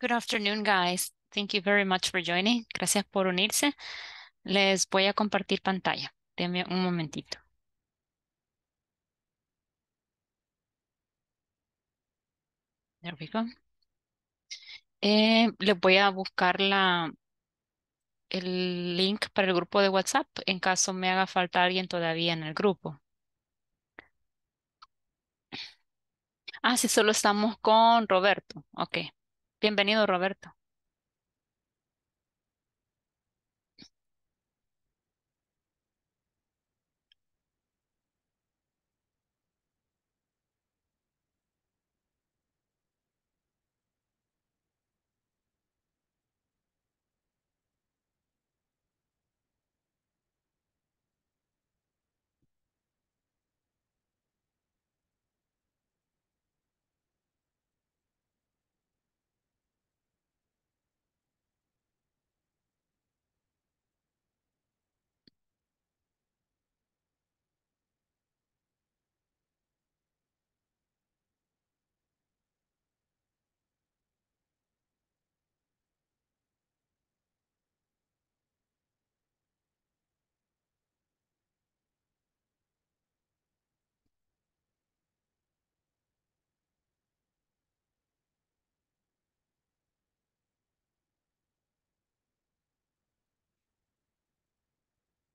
Good afternoon, guys. Thank you very much for joining. Gracias por unirse. Les voy a compartir pantalla. Denme un momentito. There Eh, les voy a buscar la, el link para el grupo de WhatsApp en caso me haga falta alguien todavía en el grupo. Ah, sí, solo estamos con Roberto. Ok. Bienvenido, Roberto.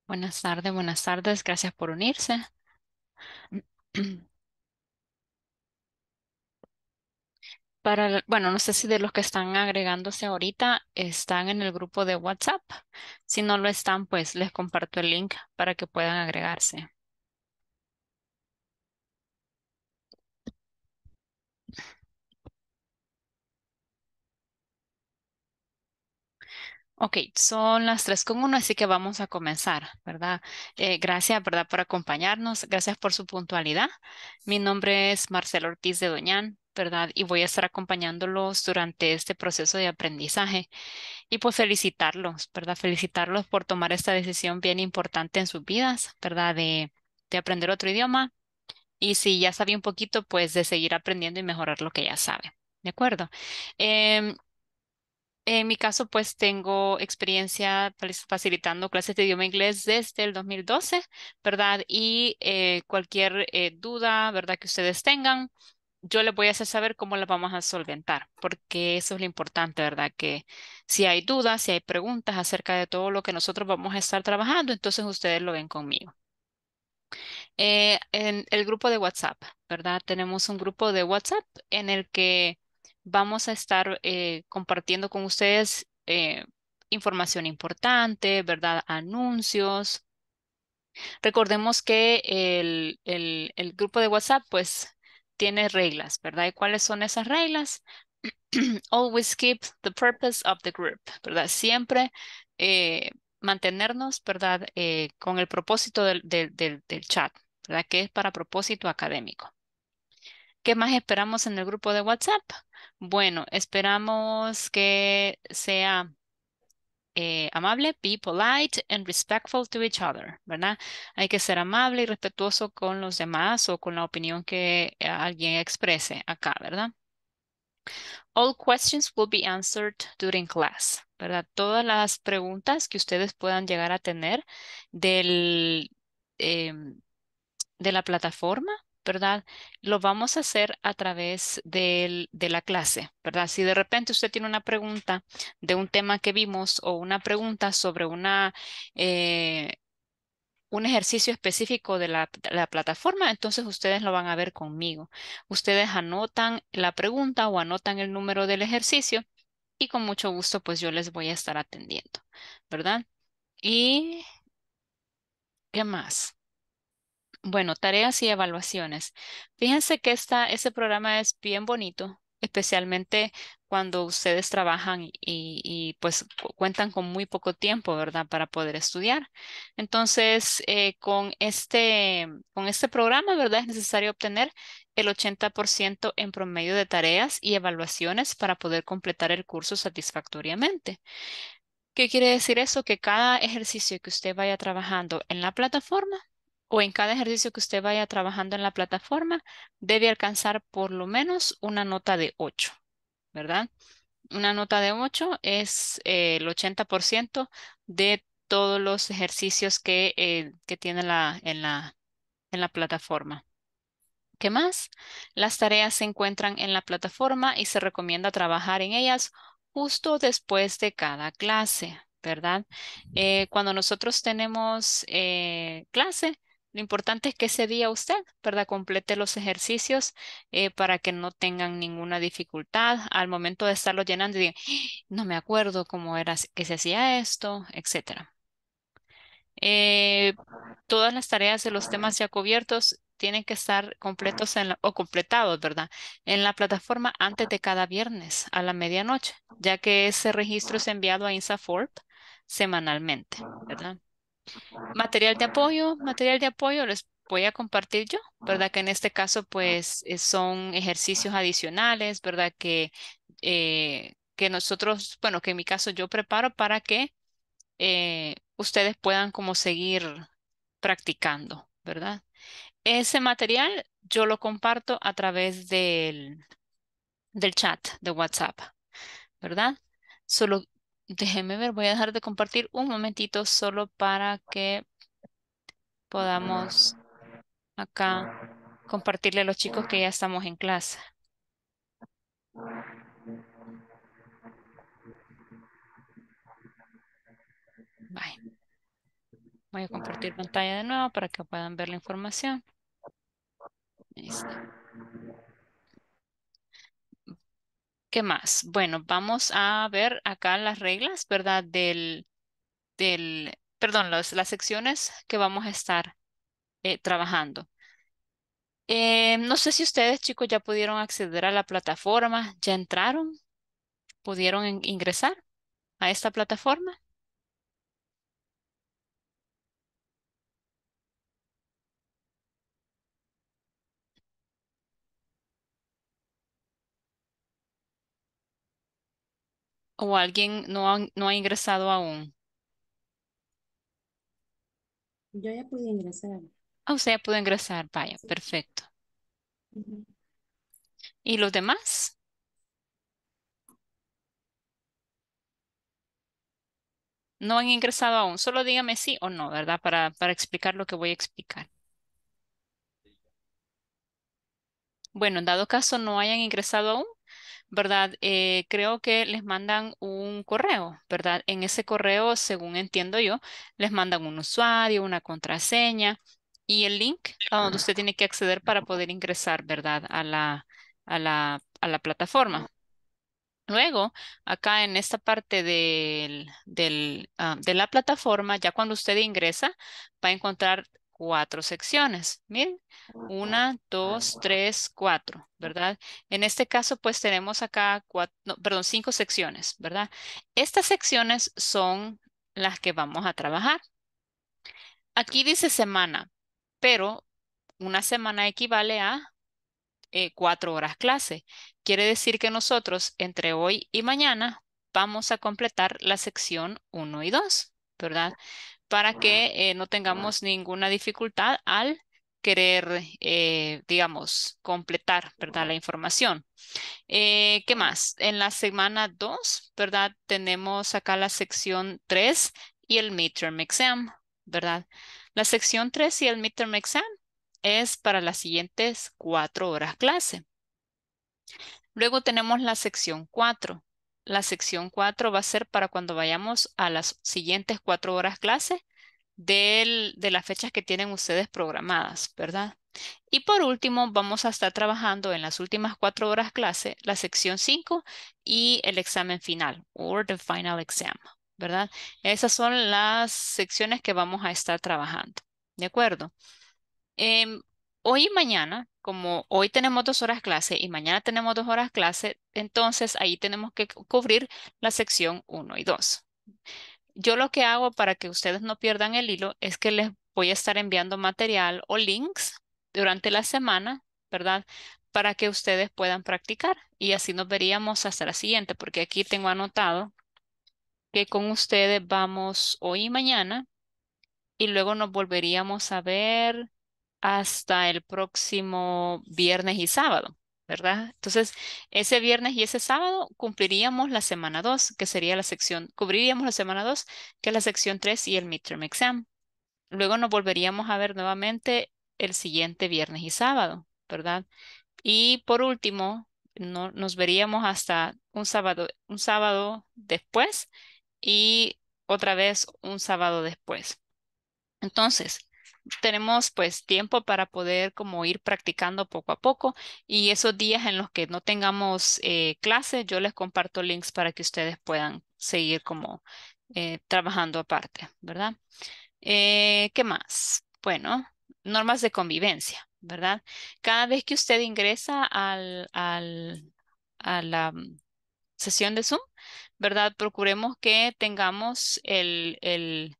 Buenas tardes, buenas tardes. Gracias por unirse. Para, bueno, no sé si de los que están agregándose ahorita están en el grupo de WhatsApp. Si no lo están, pues les comparto el link para que puedan agregarse. Ok, son las tres así que vamos a comenzar, ¿verdad? Eh, gracias, ¿verdad? Por acompañarnos, gracias por su puntualidad. Mi nombre es Marcelo Ortiz de Doñán, ¿verdad? Y voy a estar acompañándolos durante este proceso de aprendizaje y pues felicitarlos, ¿verdad? Felicitarlos por tomar esta decisión bien importante en sus vidas, ¿verdad? De, de aprender otro idioma y si ya sabía un poquito, pues de seguir aprendiendo y mejorar lo que ya sabe. ¿De acuerdo? Eh, en mi caso, pues tengo experiencia pues, facilitando clases de idioma inglés desde el 2012, ¿verdad? Y eh, cualquier eh, duda, ¿verdad? Que ustedes tengan, yo les voy a hacer saber cómo las vamos a solventar, porque eso es lo importante, ¿verdad? Que si hay dudas, si hay preguntas acerca de todo lo que nosotros vamos a estar trabajando, entonces ustedes lo ven conmigo. Eh, en el grupo de WhatsApp, ¿verdad? Tenemos un grupo de WhatsApp en el que vamos a estar eh, compartiendo con ustedes eh, información importante, ¿verdad? Anuncios. Recordemos que el, grupo de WhatsApp, pues, tiene reglas, ¿verdad? ¿Y cuáles son esas reglas? Always keep the purpose of the group, ¿verdad? Siempre eh, mantenernos, ¿verdad? con el propósito del, del chat, ¿verdad? Que es para propósito académico. ¿Qué más esperamos en el grupo de WhatsApp? Bueno, esperamos que sea eh, amable, be polite and respectful to each other, ¿verdad? Hay que ser amable y respetuoso con los demás o con la opinión que alguien exprese acá, ¿verdad? All questions will be answered during class, ¿verdad? Todas las preguntas que ustedes puedan llegar a tener del, em, de la plataforma ¿verdad? Lo vamos a hacer a través de la clase, ¿verdad? Si de repente usted tiene una pregunta de un tema que vimos o una pregunta sobre una, eh, un ejercicio específico de la, de la, plataforma, entonces ustedes lo van a ver conmigo. Ustedes anotan la pregunta o anotan el número del ejercicio y con mucho gusto pues yo les voy a estar atendiendo, ¿verdad? Y, ¿qué más? Bueno, tareas y evaluaciones. Fíjense que este programa es bien bonito, especialmente cuando ustedes trabajan y, pues cuentan con muy poco tiempo, ¿verdad? Para poder estudiar. Entonces, eh, con, este, con este programa, ¿verdad? Es necesario obtener el 80% en promedio de tareas y evaluaciones para poder completar el curso satisfactoriamente. ¿Qué quiere decir eso? Que cada ejercicio que usted vaya trabajando en la plataforma o en cada ejercicio que usted vaya trabajando en la plataforma, debe alcanzar por lo menos una nota de 8, ¿verdad? Una nota de 8 es eh, el 80% de todos los ejercicios que, eh, tiene en, la, plataforma. ¿Qué más? Las tareas se encuentran en la plataforma y se recomienda trabajar en ellas justo después de cada clase, ¿verdad? Eh, cuando nosotros tenemos clase, lo importante es que ese día usted, ¿verdad? Complete los ejercicios eh, para que no tengan ninguna dificultad al momento de estarlo llenando y digan, ah, no me acuerdo cómo era que se hacía esto, etcétera. Eh, todas las tareas de los temas ya cubiertos tienen que estar completos o completados, ¿verdad? En la plataforma antes de cada viernes a la medianoche, ya que ese registro es enviado a INSAFORP semanalmente, ¿verdad? Material de apoyo, material de apoyo les voy a compartir yo, ¿verdad? Que en este caso pues eh, son ejercicios adicionales, ¿verdad? Que, eh, que nosotros, bueno, que en mi caso yo preparo para que eh, ustedes puedan como seguir practicando, ¿verdad? Ese material yo lo comparto a través del, del chat de WhatsApp, ¿verdad? Solo Déjeme ver, voy a dejar de compartir un momentito solo para que podamos acá compartirle a los chicos que ya estamos en clase. Voy a compartir pantalla de nuevo para que puedan ver la información. ¿Qué más? Bueno, vamos a ver acá las reglas, ¿verdad? Del, del perdón, las secciones que vamos a estar eh, trabajando. Eh, no sé si ustedes, chicos, ya pudieron acceder a la plataforma, ¿ya entraron? ¿Pudieron ingresar a esta plataforma? o alguien no ha, no ha ingresado aún? Yo ya pude ingresar. Ah, usted ya pudo ingresar, vaya, perfecto. ¿Y los demás? No han ingresado aún. Solo dígame sí o no, ¿verdad? Para, para explicar lo que voy a explicar. Bueno, en dado caso no hayan ingresado aún, ¿verdad? Eh, creo que les mandan un correo, ¿verdad? En ese correo, según entiendo yo, les mandan un usuario, una contraseña y el link a donde usted tiene que acceder para poder ingresar, ¿verdad? A la, a la, a la plataforma. Luego, acá en esta parte del, ah, de la plataforma, ya cuando usted ingresa, va a encontrar cuatro secciones. Miren, ah, ah, una, ah, dos, tres, cuatro, ¿verdad? En este caso, pues tenemos acá cuatro, perdón, cinco secciones, ¿verdad? Estas secciones son las que vamos a trabajar. Aquí dice semana, pero una semana equivale a eh, cuatro horas clase. Quiere decir que nosotros entre hoy y mañana vamos a completar la sección uno y dos, ¿verdad? para que eh, no tengamos ninguna dificultad al querer, eh, digamos, completar, ¿verdad? La información. Eh, ¿Qué más? En la semana 2, ¿verdad? Tenemos acá la sección 3 y el midterm exam, ¿verdad? La sección 3 y el midterm exam es para las siguientes cuatro horas clase. Luego tenemos la sección 4, la sección 4 va a ser para cuando vayamos a las siguientes cuatro horas clase de las fechas que tienen ustedes programadas, ¿verdad? Y por último, vamos a estar trabajando en las últimas cuatro horas clase la sección 5 y el examen final, or the final exam, ¿verdad? Esas son las secciones que vamos a estar trabajando, ¿de acuerdo? Em, hoy y mañana, como hoy tenemos dos horas clase y mañana tenemos dos horas clase, entonces ahí tenemos que cubrir la sección 1 y 2. Yo lo que hago para que ustedes no pierdan el hilo es que les voy a estar enviando material o links durante la semana, ¿verdad? Para que ustedes puedan practicar y así nos veríamos hasta la siguiente, porque aquí tengo anotado que con ustedes vamos hoy y mañana y luego nos volveríamos a ver hasta el próximo viernes y sábado, ¿verdad? Entonces, ese viernes y ese sábado cumpliríamos la semana 2, que sería la sección, cubriríamos la semana 2, que es la sección 3 y el midterm exam. Luego nos volveríamos a ver nuevamente el siguiente viernes y sábado, ¿verdad? Y por último, no, nos veríamos hasta un sábado, un sábado después y otra vez un sábado después. Entonces, tenemos pues tiempo para poder como ir practicando poco a poco y esos días en los que no tengamos eh, clase, clases, yo les comparto links para que ustedes puedan seguir como eh, trabajando aparte, ¿verdad? Eh, ¿Qué más? Bueno, normas de convivencia, ¿verdad? Cada vez que usted ingresa al, al, a la mm, sesión de Zoom, ¿verdad? Procuremos que tengamos el, el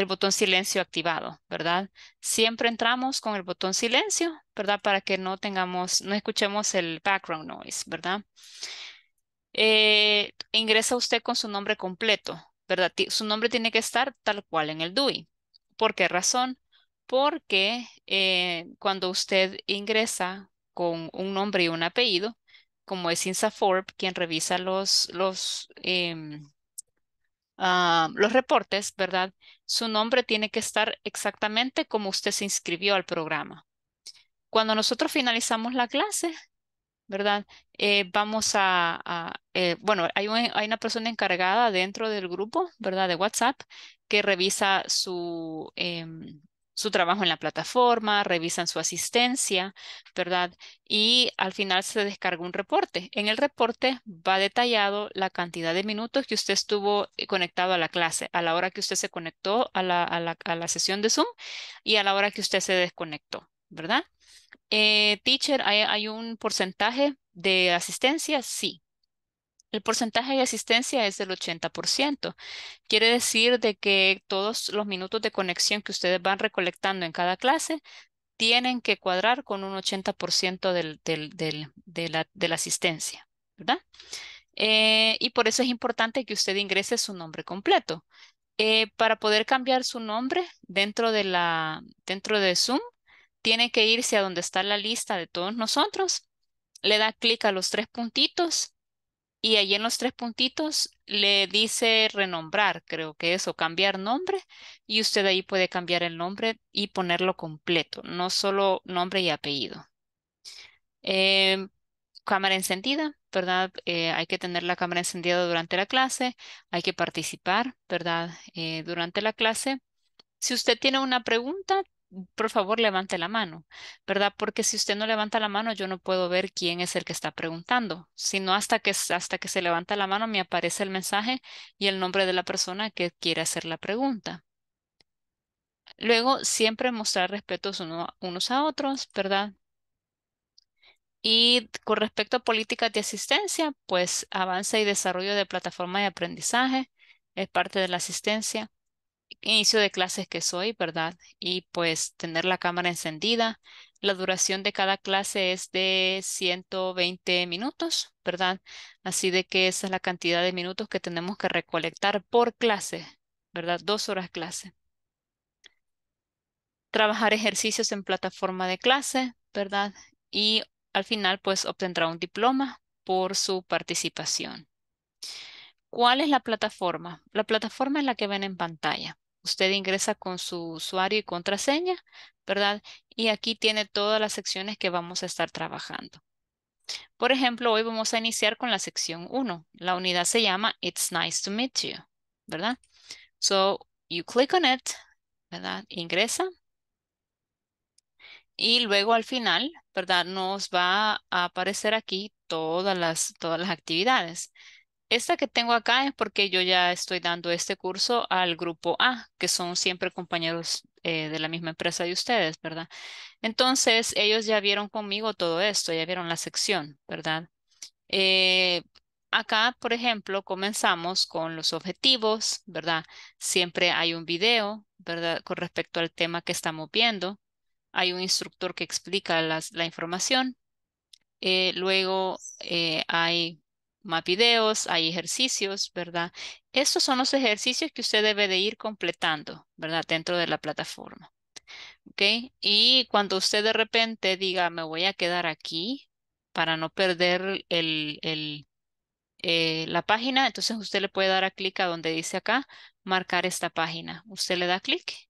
el botón silencio activado, ¿verdad? Siempre entramos con el botón silencio, ¿verdad? Para que no tengamos, no escuchemos el background noise, ¿verdad? Eh, ingresa usted con su nombre completo, ¿verdad? Su nombre tiene que estar tal cual en el DUI. ¿Por qué razón? Porque eh, cuando usted ingresa con un nombre y un apellido, como es INSAFORB quien revisa los, los em, Ah, los reportes, ¿verdad? Su nombre tiene que estar exactamente como usted se inscribió al programa. Cuando nosotros finalizamos la clase, ¿verdad? Eh, vamos a, eh, bueno, hay, hay, una persona encargada dentro del grupo, ¿verdad? De WhatsApp, que revisa su, em, su trabajo en la plataforma, revisan su asistencia, ¿verdad? Y al final se descarga un reporte. En el reporte va detallado la cantidad de minutos que usted estuvo eh, conectado a la clase, a la hora que usted se conectó a la, a la, sesión de Zoom y a la hora que usted se desconectó, ¿verdad? Eh, teacher, ¿hay, un porcentaje de asistencia? Sí. El porcentaje de asistencia es del 80%. Quiere decir de que todos los minutos de conexión que ustedes van recolectando en cada clase tienen que cuadrar con un 80% del, de, la, asistencia, ¿verdad? Eh, y por eso es importante que usted ingrese su nombre completo. Eh, para poder cambiar su nombre dentro de, la, dentro de Zoom, tiene que irse a donde está la lista de todos nosotros, le da clic a los tres puntitos y ahí en los tres puntitos le dice renombrar, creo que eso, cambiar nombre, y usted ahí puede cambiar el nombre y ponerlo completo, no solo nombre y apellido. Em, cámara encendida, ¿verdad? Eh, hay que tener la cámara encendida durante la clase, hay que participar, ¿verdad? Eh, durante la clase. Si usted tiene una pregunta, por favor levante la mano, ¿verdad? Porque si usted no levanta la mano, yo no puedo ver quién es el que está preguntando, sino hasta que, hasta que se levanta la mano me aparece el mensaje y el nombre de la persona que quiere hacer la pregunta. Luego, siempre mostrar respetos unos a otros, ¿verdad? Y con respecto a políticas de asistencia, pues avance y desarrollo de plataforma de aprendizaje es parte de la asistencia inicio de clases que soy, ¿verdad? Y pues tener la cámara encendida. La duración de cada clase es de 120 minutos, ¿verdad? Así de que esa es la cantidad de minutos que tenemos que recolectar por clase, ¿verdad? Dos horas clase. Trabajar ejercicios en plataforma de clase, ¿verdad? Y al final, pues obtendrá un diploma por su participación. ¿Cuál es la plataforma? La plataforma es la que ven en pantalla. Usted ingresa con su usuario y contraseña, ¿verdad? Y aquí tiene todas las secciones que vamos a estar trabajando. Por ejemplo, hoy vamos a iniciar con la sección 1. La unidad se llama It's nice to meet you, ¿verdad? So, you click on it, ¿verdad? Ingresa. Y luego al final, ¿verdad? Nos va a aparecer aquí todas las, todas las actividades. Esta que tengo acá es porque yo ya estoy dando este curso al grupo A, que son siempre compañeros eh, de la misma empresa de ustedes, ¿verdad? Entonces, ellos ya vieron conmigo todo esto, ya vieron la sección, ¿verdad? Eh, acá, por ejemplo, comenzamos con los objetivos, ¿verdad? Siempre hay un video, ¿verdad? Con respecto al tema que estamos viendo. Hay un instructor que explica la información. Eh, luego hay más videos, hay ejercicios, ¿verdad? Estos son los ejercicios que usted debe de ir completando, ¿verdad? Dentro de la plataforma. ¿Ok? Y cuando usted de repente diga, me voy a quedar aquí para no perder el, el eh, la página, entonces usted le puede dar a clic a donde dice acá, marcar esta página. Usted le da clic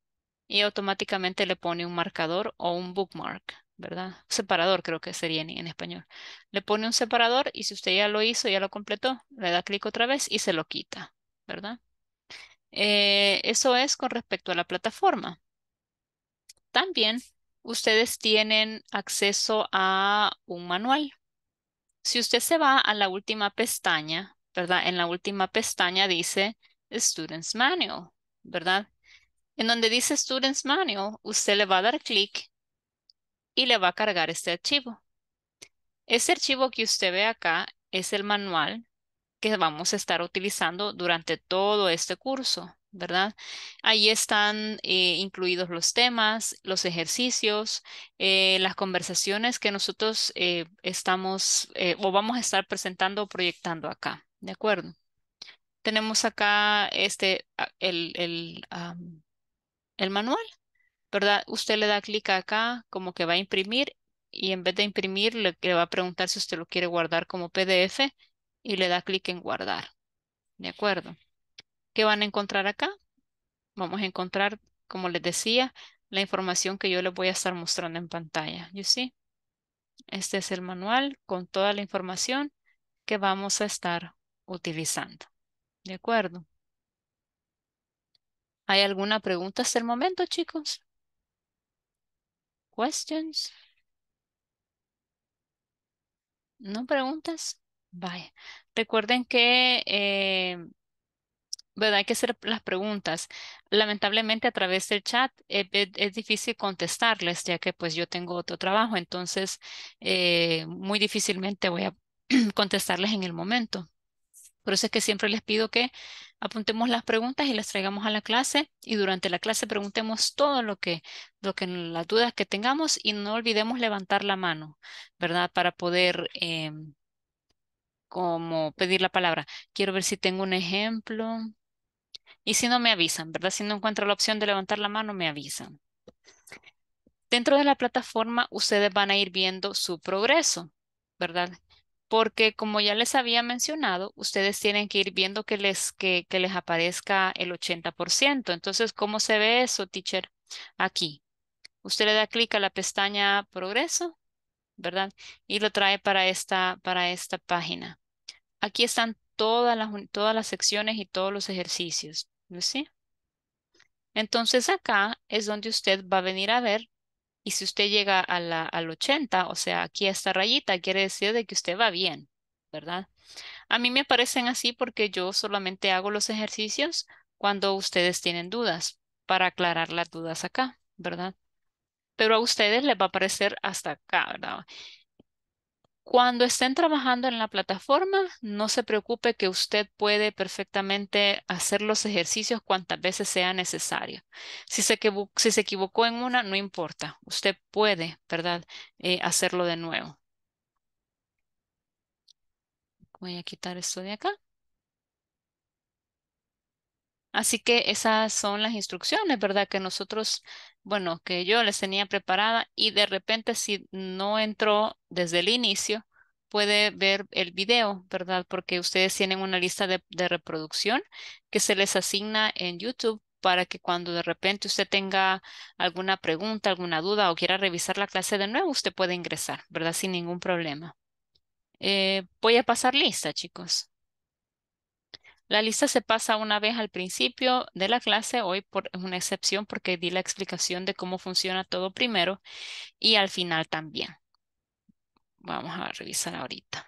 y automáticamente le pone un marcador o un bookmark. ¿verdad? Separador creo que sería en, español. Le pone un separador y si usted ya lo hizo, ya lo completó, le da clic otra vez y se lo quita, ¿verdad? Eh, eso es con respecto a la plataforma. También ustedes tienen acceso a un manual. Si usted se va a la última pestaña, ¿verdad? En la última pestaña dice Students Manual, ¿verdad? En donde dice Students Manual, usted le va a dar clic y le va a cargar este archivo. Este archivo que usted ve acá es el manual que vamos a estar utilizando durante todo este curso, ¿verdad? Ahí están eh, incluidos los temas, los ejercicios, eh, las conversaciones que nosotros eh, estamos o vamos a estar presentando o proyectando acá, ¿de acuerdo? Tenemos acá este, el, el manual ¿verdad? Usted le da clic acá, como que va a imprimir, y en vez de imprimir, le, va a preguntar si usted lo quiere guardar como PDF, y le da clic en guardar. ¿De acuerdo? ¿Qué van a encontrar acá? Vamos a encontrar, como les decía, la información que yo les voy a estar mostrando en pantalla. You see? Este es el manual con toda la información que vamos a estar utilizando. ¿De acuerdo? ¿Hay alguna pregunta hasta el momento, chicos? Questions? ¿No preguntas? Vaya. Recuerden que eh, ¿verdad? Hay que hacer las preguntas. Lamentablemente a través del chat eh, es, difícil contestarles, ya que pues yo tengo otro trabajo, entonces eh, muy difícilmente voy a contestarles en el momento. Por eso es que siempre les pido que apuntemos las preguntas y las traigamos a la clase y durante la clase preguntemos todo lo que, lo que las dudas que tengamos y no olvidemos levantar la mano, ¿verdad? Para poder em, como pedir la palabra. Quiero ver si tengo un ejemplo. Y si no me avisan, ¿verdad? Si no encuentro la opción de levantar la mano, me avisan. Dentro de la plataforma, ustedes van a ir viendo su progreso, ¿verdad? porque como ya les había mencionado, ustedes tienen que ir viendo que les, que, les aparezca el 80%. Entonces, ¿cómo se ve eso, teacher? Aquí. Usted le da clic a la pestaña Progreso, ¿verdad? Y lo trae para esta, para esta página. Aquí están todas las, todas las secciones y todos los ejercicios. ¿Sí? Entonces acá es donde usted va a venir a ver y si usted llega a la, al 80, o sea, aquí a esta rayita, quiere decir de que usted va bien, ¿verdad? A mí me parecen así porque yo solamente hago los ejercicios cuando ustedes tienen dudas, para aclarar las dudas acá, ¿verdad? Pero a ustedes les va a aparecer hasta acá, ¿verdad? Cuando estén trabajando en la plataforma, no se preocupe que usted puede perfectamente hacer los ejercicios cuantas veces sea necesario. Si se, equivocó en una, no importa. Usted puede, ¿verdad?, eh, hacerlo de nuevo. Voy a quitar esto de acá. Así que esas son las instrucciones, ¿verdad? Que nosotros, bueno, que yo les tenía preparada y de repente si no entró desde el inicio, puede ver el video, ¿verdad? Porque ustedes tienen una lista de, reproducción que se les asigna en YouTube para que cuando de repente usted tenga alguna pregunta, alguna duda o quiera revisar la clase de nuevo, usted puede ingresar, ¿verdad? Sin ningún problema. Eh, voy a pasar lista, chicos. La lista se pasa una vez al principio de la clase, hoy por, es una excepción porque di la explicación de cómo funciona todo primero y al final también. Vamos a revisar ahorita.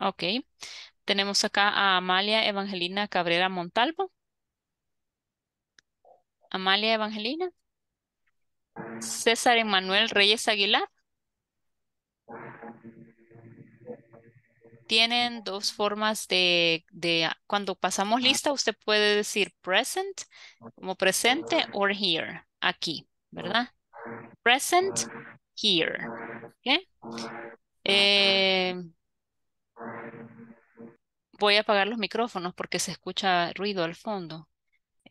Ok, tenemos acá a Amalia Evangelina Cabrera Montalvo. Amalia Evangelina. César Emanuel Reyes Aguilar. tienen dos formas de, ah, cuando pasamos ah. lista, usted puede decir present, como presente, or here, aquí, ¿verdad? Present, here. Eh, voy a apagar los micrófonos porque se escucha ruido al fondo.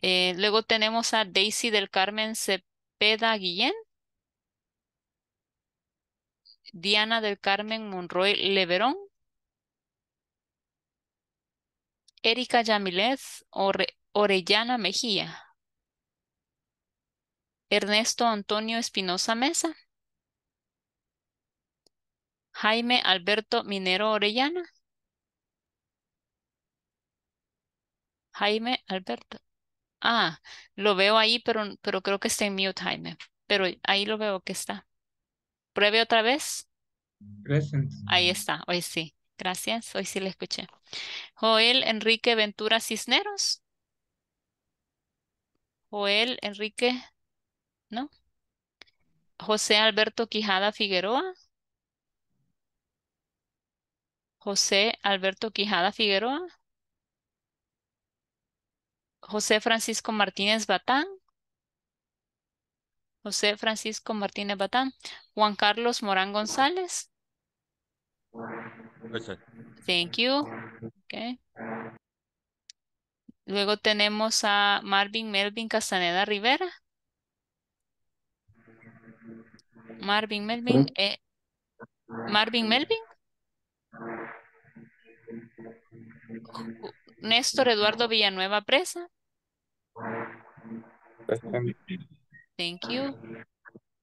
Eh, luego tenemos a Daisy del Carmen Cepeda Guillén. Diana del Carmen Monroy Leverón. Erika Yamilez Orellana Mejía. Ernesto Antonio Espinosa Mesa. Jaime Alberto Minero Orellana. Jaime Alberto. Ah, lo veo ahí, pero, pero creo que está en mute, Jaime. Pero ahí lo veo que está. Pruebe otra vez. Ahí está, hoy sí. Gracias, hoy sí le escuché. Joel Enrique Ventura Cisneros. Joel Enrique, ¿no? José Alberto Quijada Figueroa. José Alberto Quijada Figueroa. José Francisco Martínez Batán. José Francisco Martínez Batán. Juan Carlos Morán González. Thank you. Okay. Luego tenemos a Marvin Melvin Castaneda Rivera. Marvin Melvin. Eh, Marvin Melvin. Néstor Eduardo Villanueva Presa. Thank you.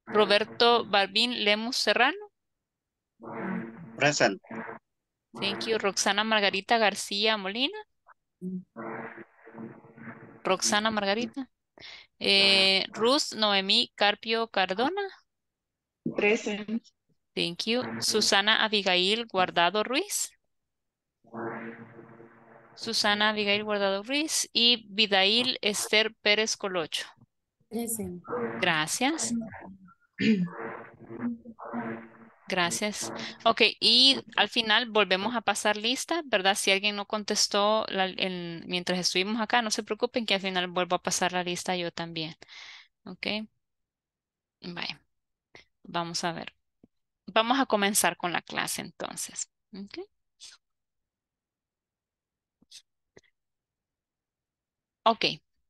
Roberto Barbín Lemus Serrano. Present. Thank you. Roxana Margarita García Molina. Roxana Margarita. Eh, Ruth Noemí Carpio Cardona. Present. Thank you. Susana Abigail Guardado Ruiz. Susana Abigail Guardado Ruiz y Vidail Esther Pérez Colocho. Present. Gracias. Gracias. Ok, y al final volvemos a pasar lista, ¿verdad? Si alguien no contestó mientras estuvimos acá, no se preocupen que al final vuelvo a pasar la lista yo también. Ok. Vaya. Vamos a ver. Vamos a comenzar con la clase entonces. Okay. ok.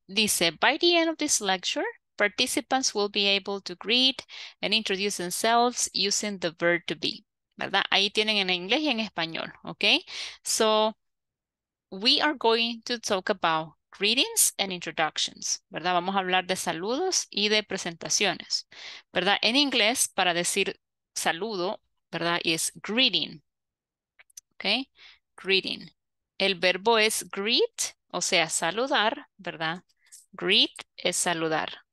Dice, by the end of this lecture, Participants will be able to greet and introduce themselves using the verb to be. ¿Verdad? Ahí tienen en inglés y en español, ¿ok? So, we are going to talk about greetings and introductions, ¿verdad? Vamos a hablar de saludos y de presentaciones, ¿verdad? En inglés, para decir saludo, ¿verdad? Es greeting, ¿ok? Greeting. El verbo es greet, o sea, saludar, ¿verdad? Greet es saludar.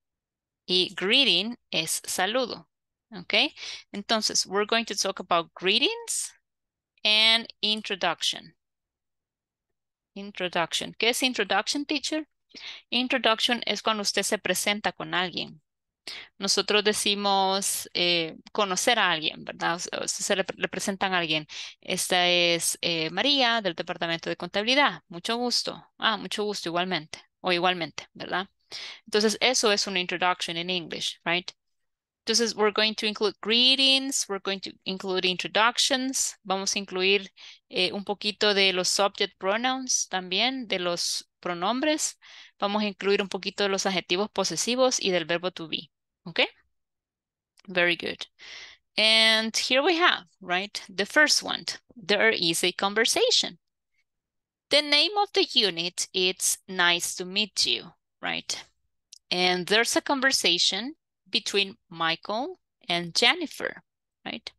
Y greeting es saludo. Okay, entonces we're going to talk about greetings and introduction. Introduction. ¿Qué es introduction, teacher? Introduction es cuando usted se presenta con alguien. Nosotros decimos eh, conocer a alguien, ¿verdad? se le, presentan a alguien. Esta es eh, María del Departamento de Contabilidad. Mucho gusto. Ah, mucho gusto igualmente. O igualmente, ¿verdad? Entonces, eso es una introduction in English, right? Entonces, we're going to include greetings, we're going to include introductions, vamos a incluir eh, un poquito de los subject pronouns también, de los pronombres, vamos a incluir un poquito de los adjetivos posesivos y del verbo to be, okay? Very good. And here we have, right, the first one. There is a conversation. The name of the unit is Nice to Meet You right? And there's a conversation between Michael and Jennifer, right?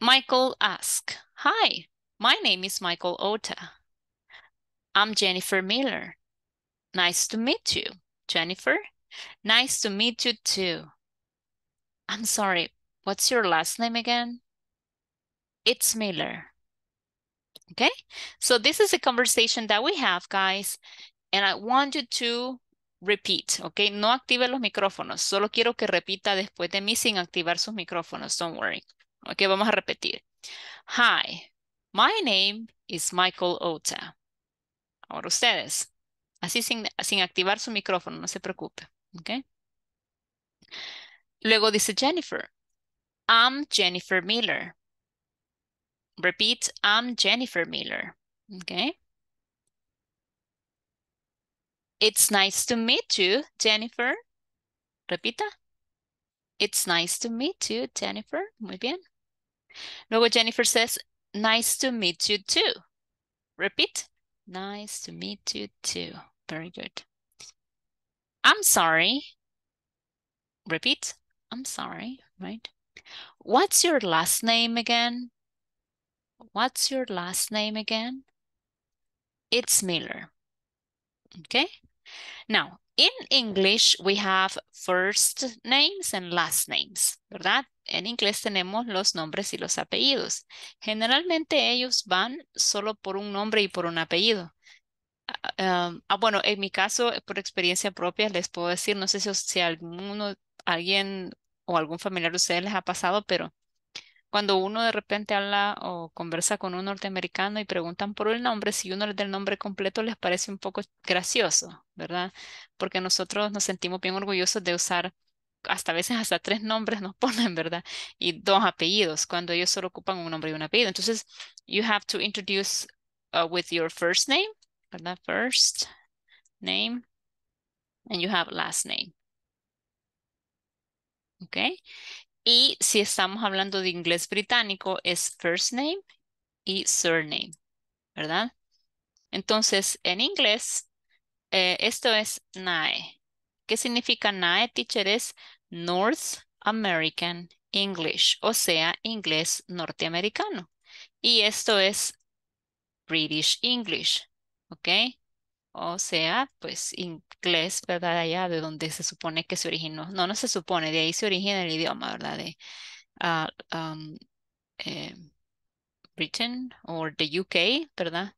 Michael asks, hi, my name is Michael Ota. I'm Jennifer Miller. Nice to meet you, Jennifer. Nice to meet you too. I'm sorry, what's your last name again? It's Miller. Okay, so this is a conversation that we have, guys. And I want you to repeat, okay? No active los micrófonos, solo quiero que repita después de mí sin activar sus micrófonos, don't worry. Ok, vamos a repetir. Hi, my name is Michael Ota. Ahora ustedes, así sin, sin activar su micrófono, no se preocupe, ok? Luego dice Jennifer, I'm Jennifer Miller. Repeat, I'm Jennifer Miller, ok? It's nice to meet you, Jennifer. Repita. It's nice to meet you, Jennifer. Muy bien. Luego Jennifer says, nice to meet you too. Repeat. Nice to meet you too. Very good. I'm sorry. Repeat. I'm sorry, right? What's your last name again? What's your last name again? It's Miller. Okay. Now, in English, we have first names and last names, ¿verdad? En inglés tenemos los nombres y los apellidos. Generalmente ellos van solo por un nombre y por un apellido. Ah, um, ah bueno, en mi caso, por experiencia propia, les puedo decir, no sé si, si alguno, alguien o algún familiar de ustedes les ha pasado, pero cuando uno de repente habla o conversa con un norteamericano y preguntan por el nombre, si uno le da el nombre completo les parece un poco gracioso, ¿verdad? Porque nosotros nos sentimos bien orgullosos de usar hasta veces hasta tres nombres nos ponen, ¿verdad? Y dos apellidos, cuando ellos solo ocupan un nombre y un apellido. Entonces, you have to introduce uh, with your first name, ¿verdad? First name, and you have last name. ¿Ok? Y si estamos hablando de inglés británico, es first name y surname, ¿verdad? Entonces, en inglés, eh, esto es NAE. ¿Qué significa NAE, teacher? Es North American English, o sea, inglés norteamericano. Y esto es British English, ¿ok? o sea, pues inglés, ¿verdad? Allá de donde se supone que se originó, no, no se supone, de ahí se origina el idioma, ¿verdad? De ah, eh, Britain o the UK, ¿verdad?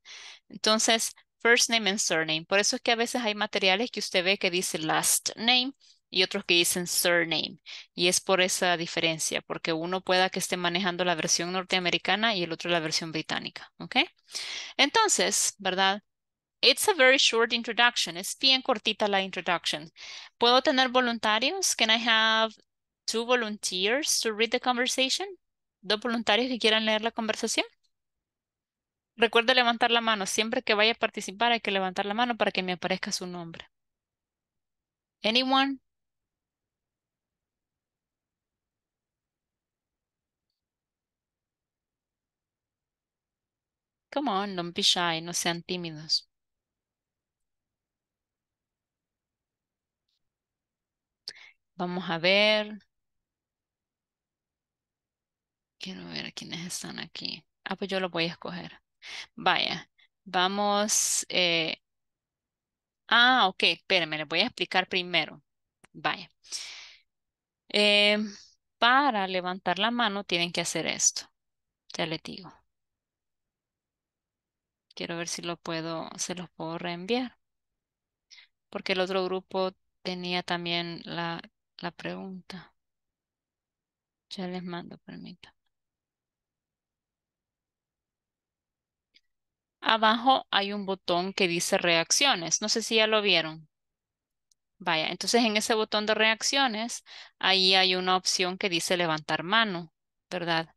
Entonces, first name and surname. Por eso es que a veces hay materiales que usted ve que dice last name y otros que dicen surname. Y es por esa diferencia, porque uno pueda que esté manejando la versión norteamericana y el otro la versión británica, ¿ok? Entonces, ¿verdad? It's a very short introduction. Es bien cortita la introduction. ¿Puedo tener voluntarios? Can I have two volunteers to read the conversation? ¿Dos voluntarios que quieran leer la conversación? Recuerda levantar la mano. Siempre que vaya a participar hay que levantar la mano para que me aparezca su nombre. Anyone? Come on, don't be shy, no sean tímidos. Vamos a ver. Quiero ver quiénes están aquí. Ah, pues yo lo voy a escoger. Vaya, vamos. Eh, ah, ok, espérenme, les voy a explicar primero. Vaya. Eh, para levantar la mano tienen que hacer esto. Ya les digo. Quiero ver si lo puedo, se los puedo reenviar. Porque el otro grupo tenía también la, la pregunta. Ya les mando, permítanme. Abajo hay un botón que dice reacciones. No sé si ya lo vieron. Vaya, entonces en ese botón de reacciones, ahí hay una opción que dice levantar mano, ¿verdad?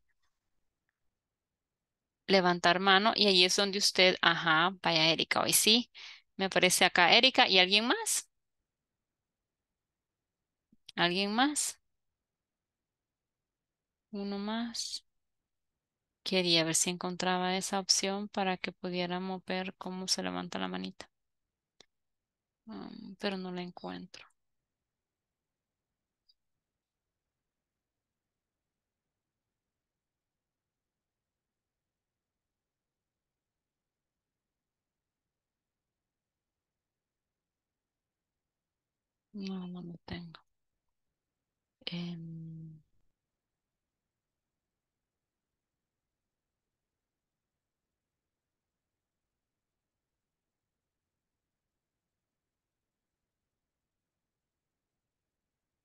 Levantar mano y ahí es donde usted, ajá, vaya Erika, hoy sí. Me parece acá Erika y alguien más. ¿Alguien más? Uno más. Quería ver si encontraba esa opción para que pudiéramos ver cómo se levanta la manita. Mm, pero no la encuentro. No, no lo tengo. Em,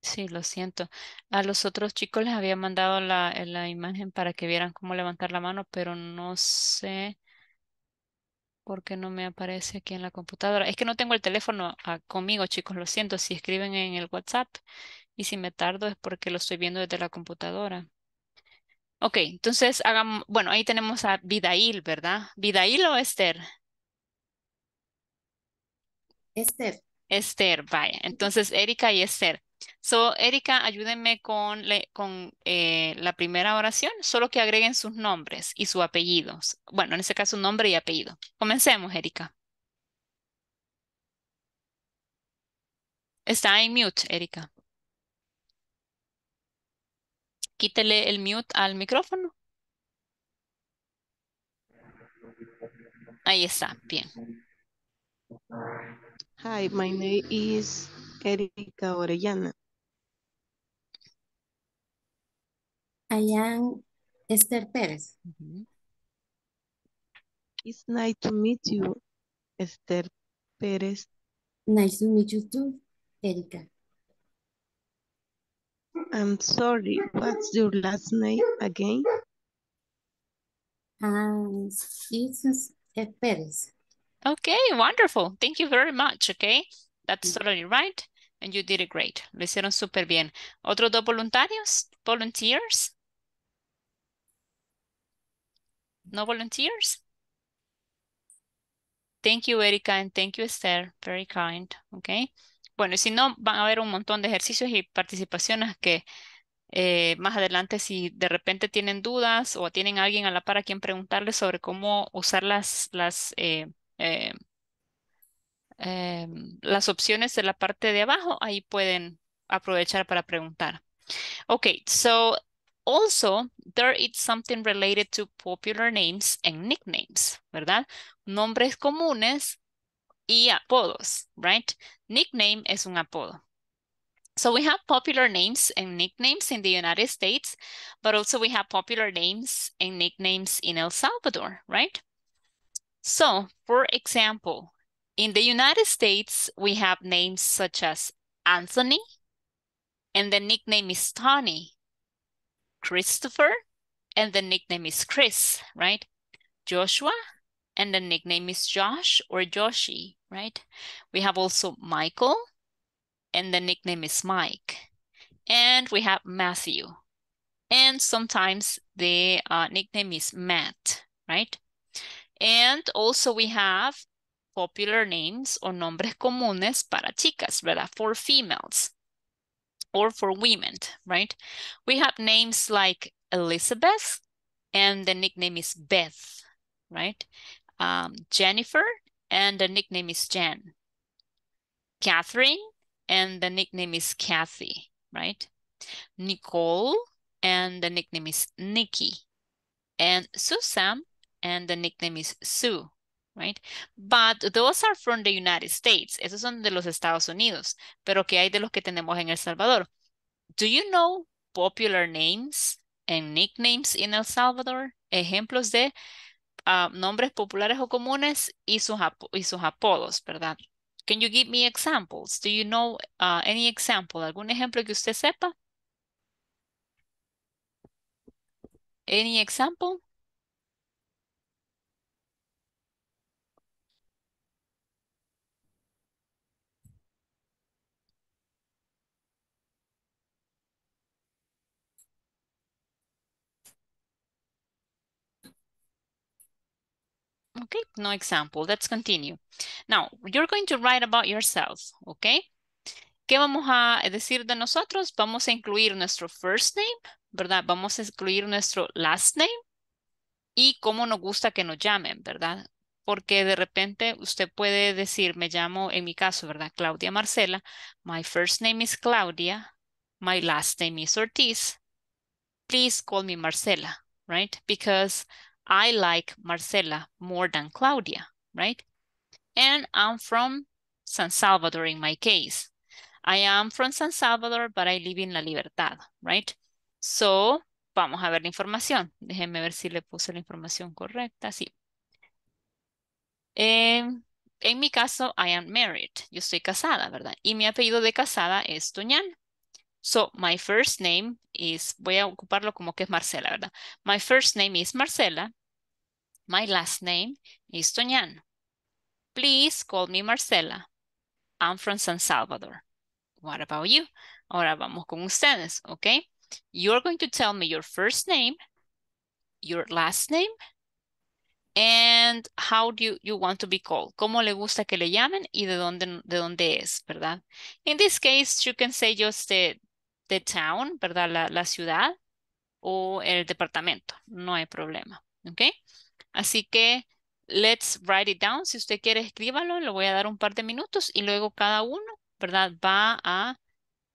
sí, lo siento. A los otros chicos les había mandado eh, la, imagen para que vieran cómo levantar la mano, pero no sé por qué no me aparece aquí en la computadora. Es que no tengo el teléfono ah, conmigo, chicos, lo siento. Si escriben en el WhatsApp, y si me tardo es porque lo estoy viendo desde la computadora. Ok, entonces hagamos, bueno, ahí tenemos a Vidail, ¿verdad? ¿Vidail o Esther? Esther. Esther, vaya. Entonces, Erika y Esther. So, Erika, ayúdenme con, con eh, la primera oración, solo que agreguen sus nombres y sus apellidos. Bueno, en este caso, nombre y apellido. Comencemos, Erika. Está en mute, Erika quítele el mute al micrófono. Ahí está, bien. Hi, my name is Erika Orellana. I Esther Pérez. It's nice to meet you, Esther Pérez. Nice to meet you too, Erika. I'm sorry, what's your last name again? it is a Paris. Okay, wonderful. Thank you very much, okay? That's mm. totally right. And you did it great. Lo hicieron súper bien. ¿Otros dos voluntarios? ¿Volunteers? No volunteers? Thank you, Erika, and thank you, Esther. Very kind, okay? Bueno, y si no, van a haber un montón de ejercicios y participaciones que eh, más adelante, si de repente tienen dudas o tienen alguien a la par a quien preguntarle sobre cómo usar las, las, eh, eh, em, las opciones de la parte de abajo, ahí pueden aprovechar para preguntar. Okay, so also there is something related to popular names and nicknames, ¿verdad? Nombres comunes y apodos, right? Nickname es un apodo. So we have popular names and nicknames in the United States, but also we have popular names and nicknames in El Salvador, right? So, for example, in the United States, we have names such as Anthony, and the nickname is Tony, Christopher, and the nickname is Chris, right? Joshua, and the nickname is Josh or Joshi, right? We have also Michael, and the nickname is Mike. And we have Matthew. And sometimes the uh, nickname is Matt, right? And also we have popular names or nombres comunes para chicas, ¿verdad? For females or for women, right? We have names like Elizabeth and the nickname is Beth, right? um, Jennifer, and the nickname is Jen. Catherine, and the nickname is Kathy, right? Nicole, and the nickname is Nikki. And Susan, and the nickname is Sue, right? But those are from the United States. Esos son de los Estados Unidos. Pero que hay de los que tenemos en El Salvador? Do you know popular names and nicknames in El Salvador? Ejemplos de Ah, nombres populares o comunes y sus, apodos, ¿verdad? Can you give me examples? Do you know ah, any example? ¿Algún ejemplo que usted sepa? Any example? Okay, no example. Let's continue. Now, you're going to write about yourself, okay? ¿Qué vamos a decir de nosotros? Vamos a incluir nuestro first name, ¿verdad? Vamos a incluir nuestro last name y cómo nos gusta que nos llamen, ¿verdad? Porque de repente usted puede decir, me llamo, en mi caso, ¿verdad? Claudia Marcela. My first name is Claudia. My last name is Ortiz. Please call me Marcela, right? Because I like Marcela more than Claudia, right? And I'm from San Salvador in my case. I am from San Salvador, but I live in La Libertad, right? So, vamos a ver la información. Déjenme ver si le puse la información correcta. Sí. en mi caso, I am married. Yo estoy casada, ¿verdad? Y mi apellido de casada es Toñán. So my first name is, voy a ocuparlo como que es Marcela, ¿verdad? My first name is Marcela. My last name is Toñano. Please call me Marcela. I'm from San Salvador. What about you? Ahora vamos con ustedes, ¿ok? You're going to tell me your first name, your last name, and how do you, you want to be called. ¿Cómo le gusta que le llamen y de dónde, de dónde es, verdad? In this case, you can say just the, eh, the town, ¿verdad? La, ciudad o el departamento, no hay problema, ¿ok? Así que let's write it down. Si usted quiere, escríbalo. Le voy a dar un par de minutos y luego cada uno, ¿verdad? Va a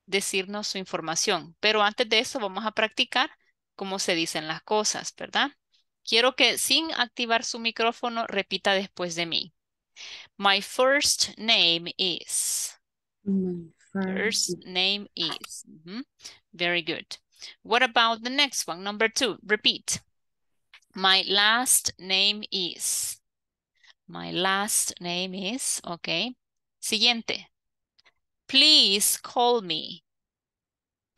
decirnos su información. Pero antes de eso, vamos a practicar cómo se dicen las cosas, ¿verdad? Quiero que sin activar su micrófono, repita después de mí. My first name is. Mm. First name is. Mm -hmm. Very good. What about the next one? Number two, repeat. My last name is. My last name is, okay. Siguiente. Please call me.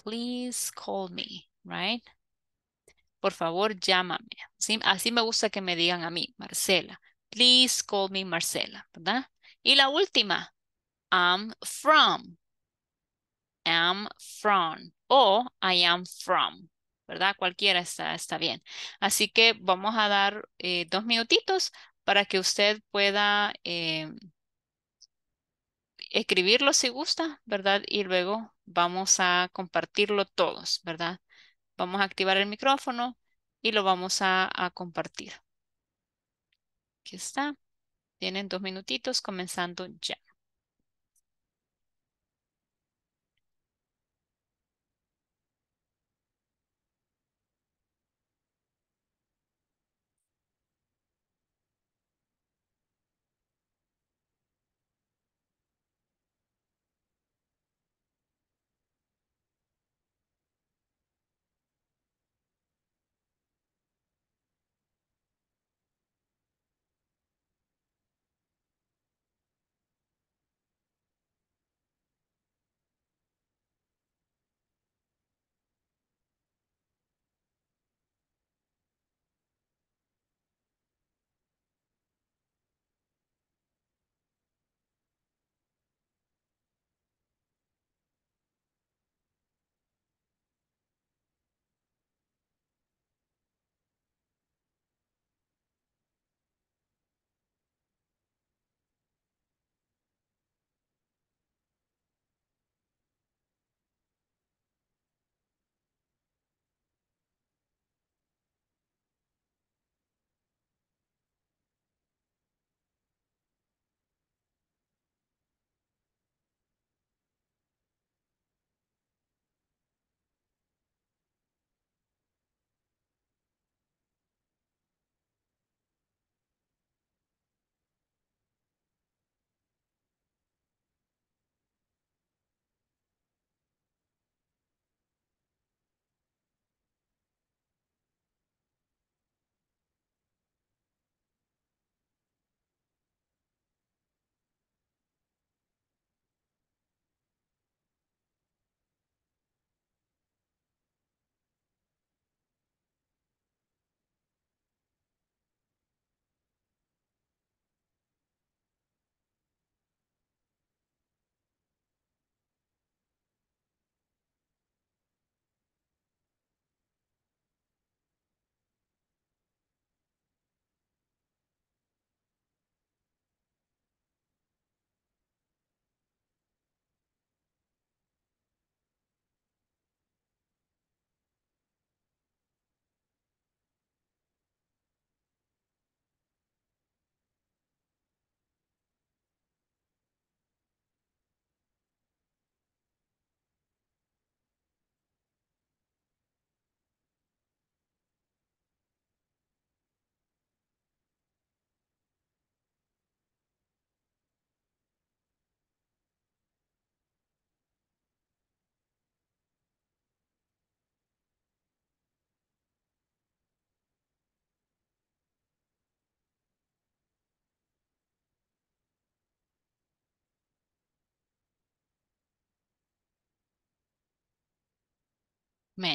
Please call me, right? Por favor, llámame. Así, así me gusta que me digan a mí, Marcela. Please call me Marcela, ¿verdad? Y la última, I'm from. am from o I am from, ¿verdad? Cualquiera está, está bien. Así que vamos a dar eh, dos minutitos para que usted pueda em, escribirlo si gusta, ¿verdad? Y luego vamos a compartirlo todos, ¿verdad? Vamos a activar el micrófono y lo vamos a, a compartir. Aquí está. Tienen dos minutitos comenzando ya.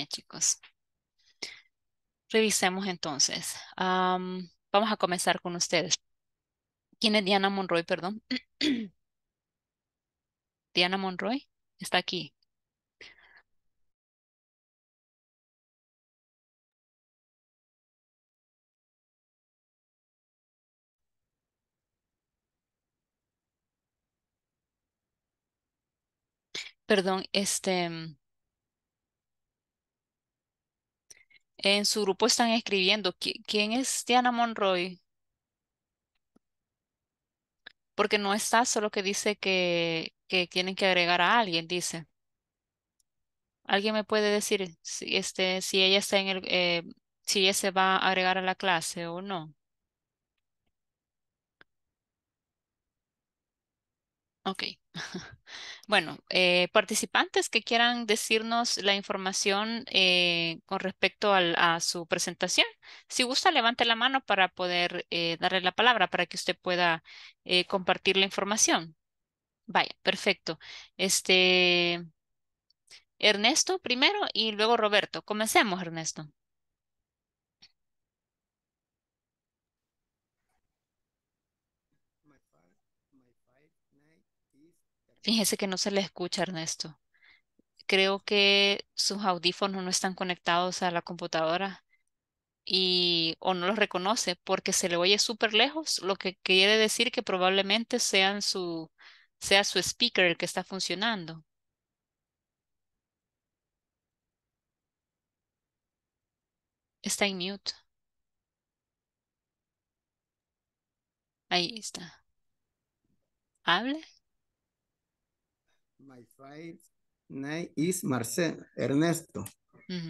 chicos. Revisemos entonces. vamos a comenzar con ustedes. ¿Quién es Diana Monroy, perdón? Diana Monroy está aquí. Perdón, este, En su grupo están escribiendo, ¿quién es Diana Monroy? Porque no está, solo que dice que, que tienen que agregar a alguien, dice. ¿Alguien me puede decir si, este, si ella está en el, eh, si ella se va a agregar a la clase o no? Ok. Bueno, eh, participantes que quieran decirnos la información eh, con respecto a su presentación, si gusta, levante la mano para poder eh, darle la palabra para que usted pueda compartir la información. Vaya, perfecto. Este, Ernesto primero y luego Roberto. Comencemos, Ernesto. Fíjese que no se le escucha, Ernesto. Creo que sus audífonos no están conectados a la computadora y o no los reconoce porque se le oye súper lejos, lo que quiere decir que probablemente sean su, sea su speaker el que está funcionando. Está en mute. Ahí está. ¿Hable? My five name is Marcel, Ernesto.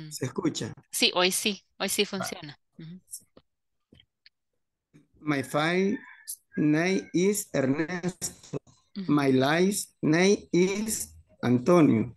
¿Se escucha? Sí, hoy sí, hoy sí ah. funciona. My five name is Ernesto. My last name is Antonio.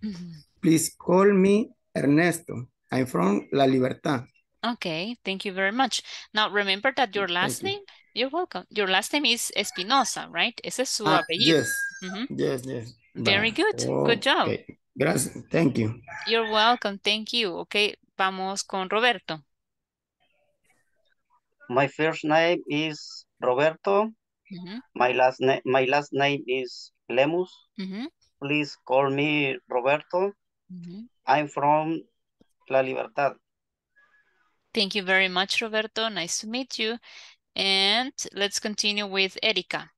Please call me Ernesto. I'm from La Libertad. Okay, thank you very much. Now remember that your last name, you're welcome. Your last name is Espinosa, right? Ese es su ah, apellido. Yes. yes, yes. Very good. Okay. Good job. Gracias. Thank you. You're welcome. Thank you. Okay. Vamos con Roberto. My first name is Roberto. Mm -hmm. My last name my last name is Lemus. Mm -hmm. Please call me Roberto. Mm -hmm. I'm from La Libertad. Thank you very much, Roberto. Nice to meet you. And let's continue with Erika.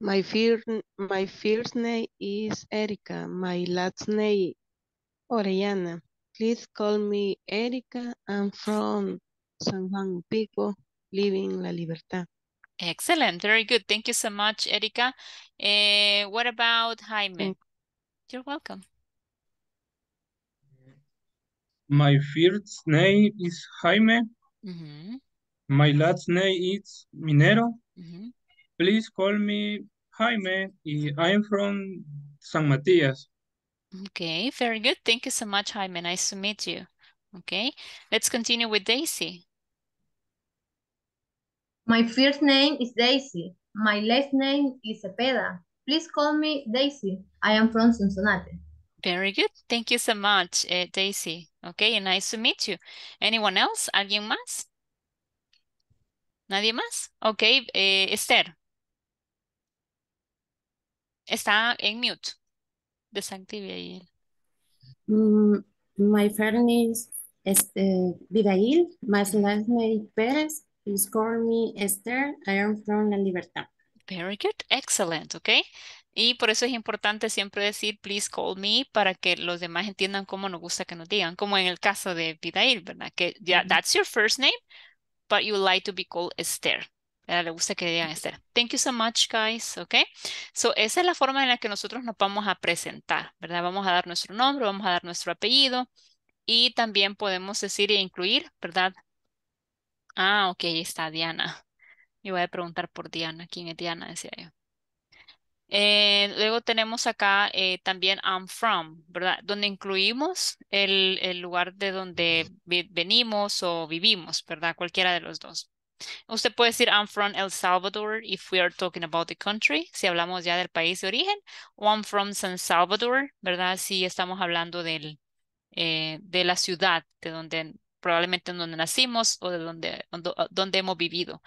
My, fir my first name is Erica. My last name, Orellana. Please call me Erica. I'm from San Juan Pico, living La Libertad. Excellent. Very good. Thank you so much, Erica. Uh, what about Jaime? Mm. You're welcome. My first name is Jaime. Mm -hmm. My last name is Minero. Mm -hmm. Please call me Jaime. I'm from San Matias. Okay, very good. Thank you so much, Jaime. Nice to meet you. Okay, let's continue with Daisy. My first name is Daisy. My last name is Cepeda. Please call me Daisy. I am from Cincinnati. Very good. Thank you so much, uh, Daisy. Okay, nice to meet you. Anyone else? ¿Alguien más? ¿Nadie más? Okay, eh, Esther. Está en mute. Desactive ahí. Mm, my friend is este, My last name Pérez. Please call me Esther. I am from La Libertad. Very good. Excellent. Okay. Y por eso es importante siempre decir please call me para que los demás entiendan cómo nos gusta que nos digan, como en el caso de Vidal, ¿verdad? Que ya that's your first name, but you like to be called Esther. Le gusta que le digan Esther. Thank you so much, guys. Okay. So, esa es la forma en la que nosotros nos vamos a presentar, ¿verdad? Vamos a dar nuestro nombre, vamos a dar nuestro apellido y también podemos decir e incluir, ¿verdad? Ah, ok, ahí está Diana. Y voy a preguntar por Diana. ¿Quién es Diana? Decía yo. Eh, luego tenemos acá eh, también I'm from, ¿verdad? Donde incluimos el lugar de donde venimos o vivimos, ¿verdad? Cualquiera de los dos. Usted puede decir I'm from El Salvador if we are talking about the country, si hablamos ya del país de origen, o I'm from San Salvador, ¿verdad? Si estamos hablando del, eh, de la ciudad, de donde probablemente donde nacimos o de donde, donde, hemos vivido.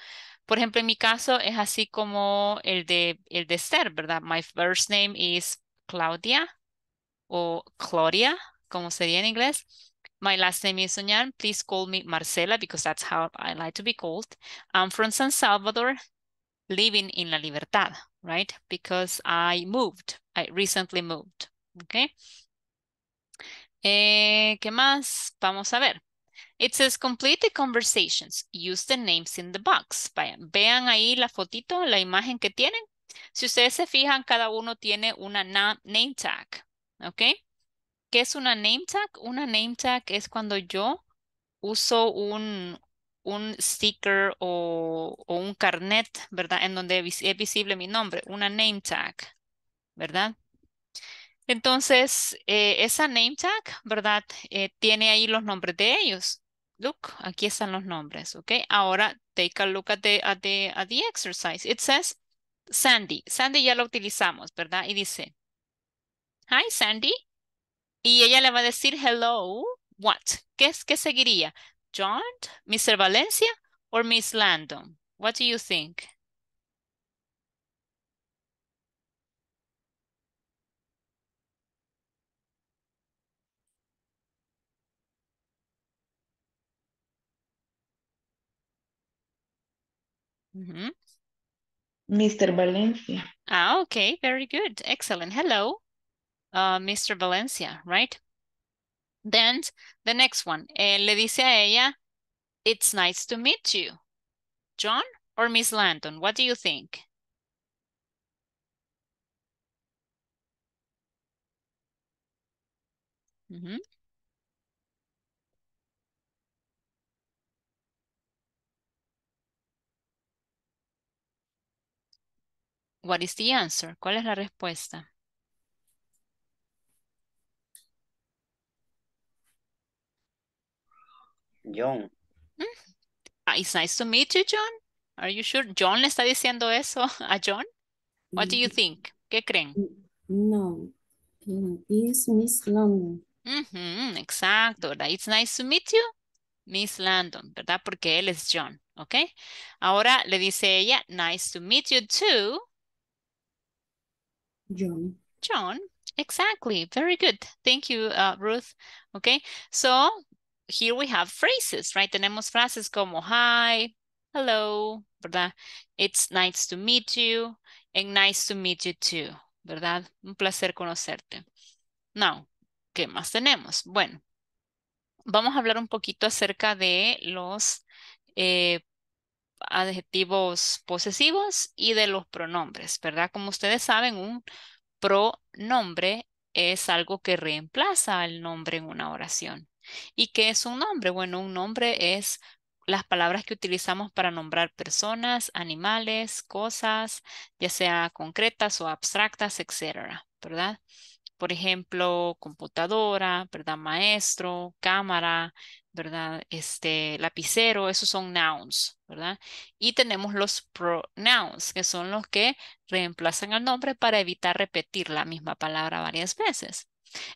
Por ejemplo, en mi caso es así como el de, el de ser, ¿verdad? My first name is Claudia o Claudia, como sería en inglés. My last name is Oñan. Please call me Marcela because that's how I like to be called. I'm from San Salvador, living in La Libertad, right? Because I moved. I recently moved, okay? Eh, ¿Qué más? Vamos a ver. It says complete the conversations. Use the names in the box. vean ahí la fotito, la imagen que tienen. Si ustedes se fijan, cada uno tiene una name tag. ¿Ok? ¿Qué es una name tag? Una name tag es cuando yo uso un, un sticker o, un carnet, ¿verdad? En donde es visible mi nombre, una name tag, ¿verdad? Entonces, eh, esa name tag, ¿verdad? Eh, tiene ahí los nombres de ellos. Look, aquí están los nombres, ¿ok? Ahora, take a look at at at the exercise. It says Sandy. Sandy ya lo utilizamos, ¿verdad? Y dice, Hi, Sandy y ella le va a decir hello, what? ¿Qué, qué seguiría? John, Mr. Valencia o Miss Landon? What do you think? Mr. Valencia. Ah, okay, very good, excellent. Hello. uh, Mr. Valencia, right? Then the next one, eh, le dice a ella, it's nice to meet you. John or Miss Landon, what do you think? Mm -hmm. What is the answer? ¿Cuál es la respuesta? John. Mm. Ah, it's nice to meet you, John. Are you sure? John le está diciendo eso a John. What do you mm. think? ¿Qué creen? Mm, no. It's Miss London. Mm -hmm. exacto, ¿verdad? It's nice to meet you, Miss Landon, ¿verdad? Porque él es John, ¿ok? Ahora le dice ella, nice to meet you too. John. John, exactly. Very good. Thank you, uh, Ruth. Okay, so here we have phrases, right? Tenemos frases como hi, hello, ¿verdad? It's nice to meet you, and nice to meet you too, ¿verdad? Un placer conocerte. Now, ¿qué más tenemos? Bueno, vamos a hablar un poquito acerca de los eh, adjetivos posesivos y de los pronombres, ¿verdad? Como ustedes saben, un pronombre es algo que reemplaza al nombre en una oración. ¿Y qué es un nombre? Bueno, un nombre es las palabras que utilizamos para nombrar personas, animales, cosas, ya sea concretas o abstractas, etcétera, ¿verdad? Por ejemplo, computadora, ¿verdad? Maestro, cámara, ¿verdad? Este, lapicero, esos son nouns, ¿verdad? Y tenemos los pronouns, que son los que reemplazan al nombre para evitar repetir la misma palabra varias veces.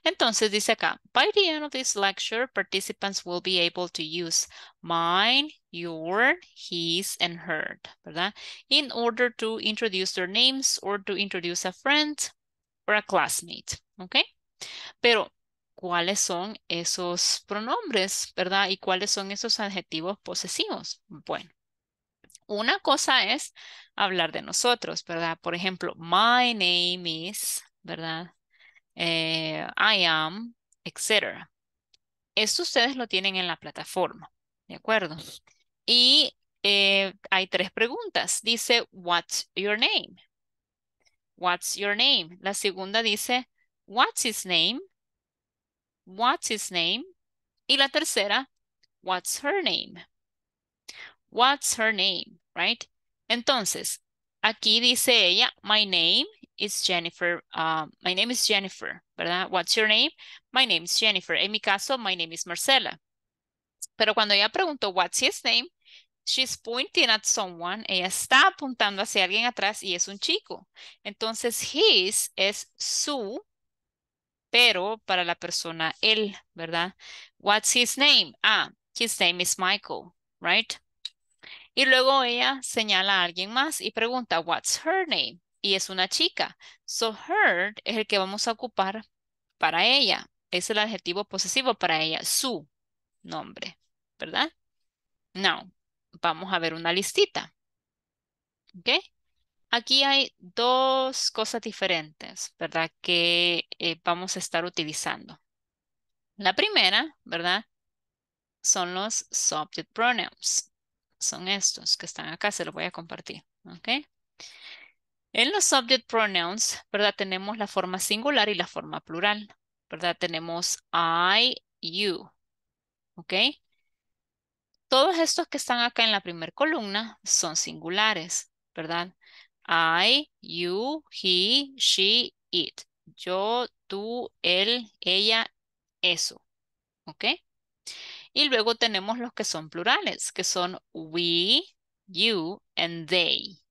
Entonces dice acá, by the end of this lecture, participants will be able to use mine, your, his, and her, ¿verdad? In order to introduce their names or to introduce a friend or a classmate, ¿ok? Pero, ¿cuáles son esos pronombres, verdad? ¿Y cuáles son esos adjetivos posesivos? Bueno, una cosa es hablar de nosotros, ¿verdad? Por ejemplo, my name is, ¿verdad? Eh, I am, etc. Esto ustedes lo tienen en la plataforma, ¿de acuerdo? Y eh, hay tres preguntas. Dice, what's your name? What's your name? La segunda dice, what's his name? What's his name? Y la tercera, what's her name? What's her name, right? Entonces, aquí dice ella, my name, is Jennifer. Uh, my name is Jennifer, ¿verdad? What's your name? My name is Jennifer. En mi caso, my name is Marcela. Pero cuando ella preguntó, what's his name? She's pointing at someone. Ella está apuntando hacia alguien atrás y es un chico. Entonces, his es su, pero para la persona él, ¿verdad? What's his name? Ah, his name is Michael, right? Y luego ella señala a alguien más y pregunta, what's her name? y es una chica. So her es el que vamos a ocupar para ella. Es el adjetivo posesivo para ella, su nombre, ¿verdad? Now, vamos a ver una listita. ¿Ok? Aquí hay dos cosas diferentes, ¿verdad? Que eh, vamos a estar utilizando. La primera, ¿verdad? Son los subject pronouns. Son estos que están acá, se los voy a compartir. ¿Ok? En los subject pronouns, ¿verdad? Tenemos la forma singular y la forma plural, ¿verdad? Tenemos I, you, ¿ok? Todos estos que están acá en la primera columna son singulares, ¿verdad? I, you, he, she, it. Yo, tú, él, ella, eso, ¿ok? Y luego tenemos los que son plurales, que son we, you, and they.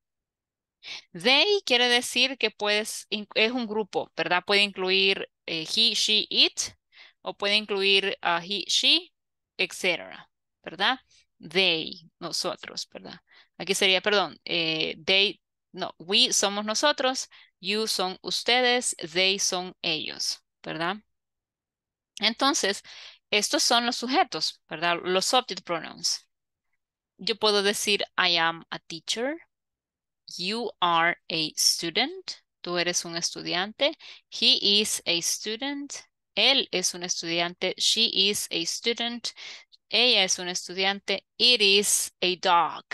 They quiere decir que puedes, es un grupo, ¿verdad? Puede incluir eh, he, she, it, o puede incluir ah, he, she, etc. ¿Verdad? They, nosotros, ¿verdad? Aquí sería, perdón, eh, they, no, we somos nosotros, you son ustedes, they son ellos, ¿verdad? Entonces, estos son los sujetos, ¿verdad? Los subject pronouns. Yo puedo decir, I am a teacher, You are a student. Tú eres un estudiante. He is a student. Él es un estudiante. She is a student. Ella es un estudiante. It is a dog.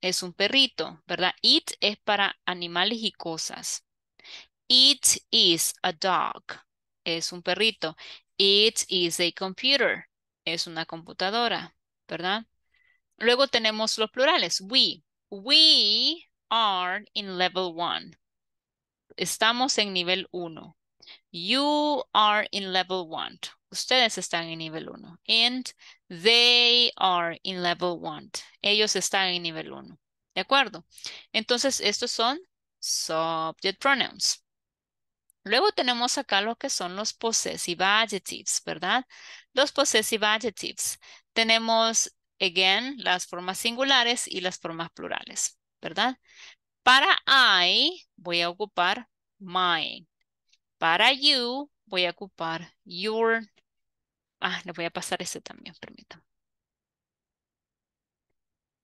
Es un perrito, ¿verdad? It es para animales y cosas. It is a dog. Es un perrito. It is a computer. Es una computadora, ¿verdad? Luego tenemos los plurales. We. We are in level one Estamos en nivel 1. You are in level 1. Ustedes están en nivel 1. And they are in level 1. Ellos están en nivel 1. ¿De acuerdo? Entonces, estos son subject pronouns. Luego tenemos acá lo que son los possessive adjectives, ¿verdad? Los possessive adjectives. Tenemos, again, las formas singulares y las formas plurales. ¿verdad? Para I voy a ocupar mine. Para you voy a ocupar your. Ah, le voy a pasar ese también, permítanme.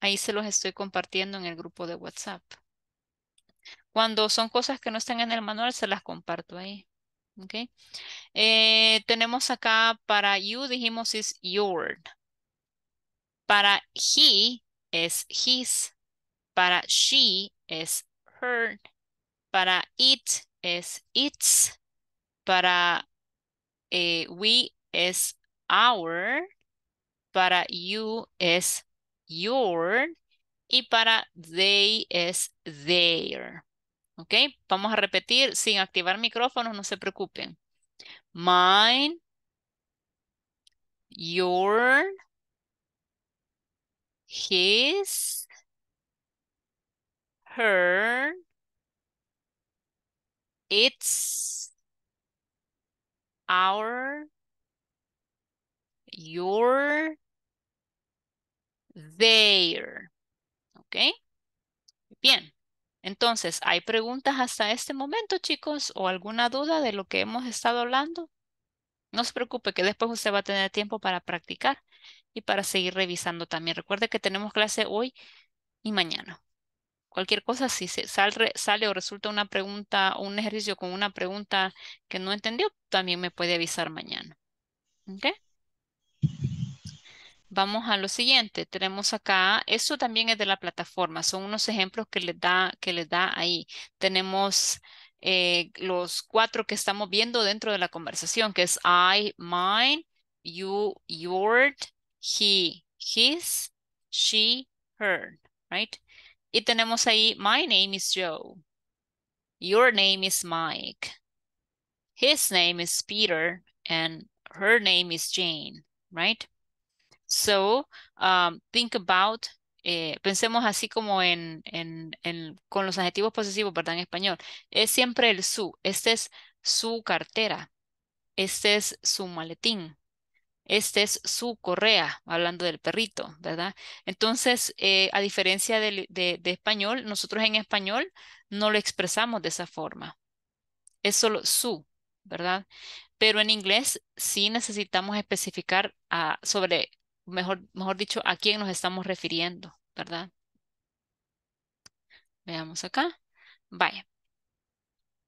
Ahí se los estoy compartiendo en el grupo de WhatsApp. Cuando son cosas que no están en el manual, se las comparto ahí. Okay. Eh, tenemos acá para you, dijimos is your. Para he es his. Para she es her. Para it es its. Para eh, we es our. Para you es your. Y para they es their. ¿Ok? Vamos a repetir sin activar micrófonos, no se preocupen. Mine, your, his, her, its, our, your, their. ¿Ok? Bien. Entonces, ¿hay preguntas hasta este momento, chicos? ¿O alguna duda de lo que hemos estado hablando? No se preocupe que después usted va a tener tiempo para practicar y para seguir revisando también. Recuerde que tenemos clase hoy y mañana cualquier cosa, si sale, o resulta una pregunta o un ejercicio con una pregunta que no entendió, también me puede avisar mañana. Vamos a lo siguiente. Tenemos acá, esto también es de la plataforma, son unos ejemplos que les da, que les da ahí. Tenemos eh, los cuatro que estamos viendo dentro de la conversación, que es I, mine, you, your, he, his, she, her, right? Y tenemos ahí, my name is Joe. Your name is Mike. His name is Peter and her name is Jane, right? So, um, think about, eh, pensemos así como en, en, con los adjetivos posesivos, ¿verdad? En español. Es siempre el su. Este es su cartera. Este es su maletín. Este es su correa, hablando del perrito, ¿verdad? Entonces, eh, a diferencia de, español, nosotros en español no lo expresamos de esa forma. Es solo su, ¿verdad? Pero en inglés sí necesitamos especificar sobre, mejor, mejor dicho, a quién nos estamos refiriendo, ¿verdad? Veamos acá. Vaya.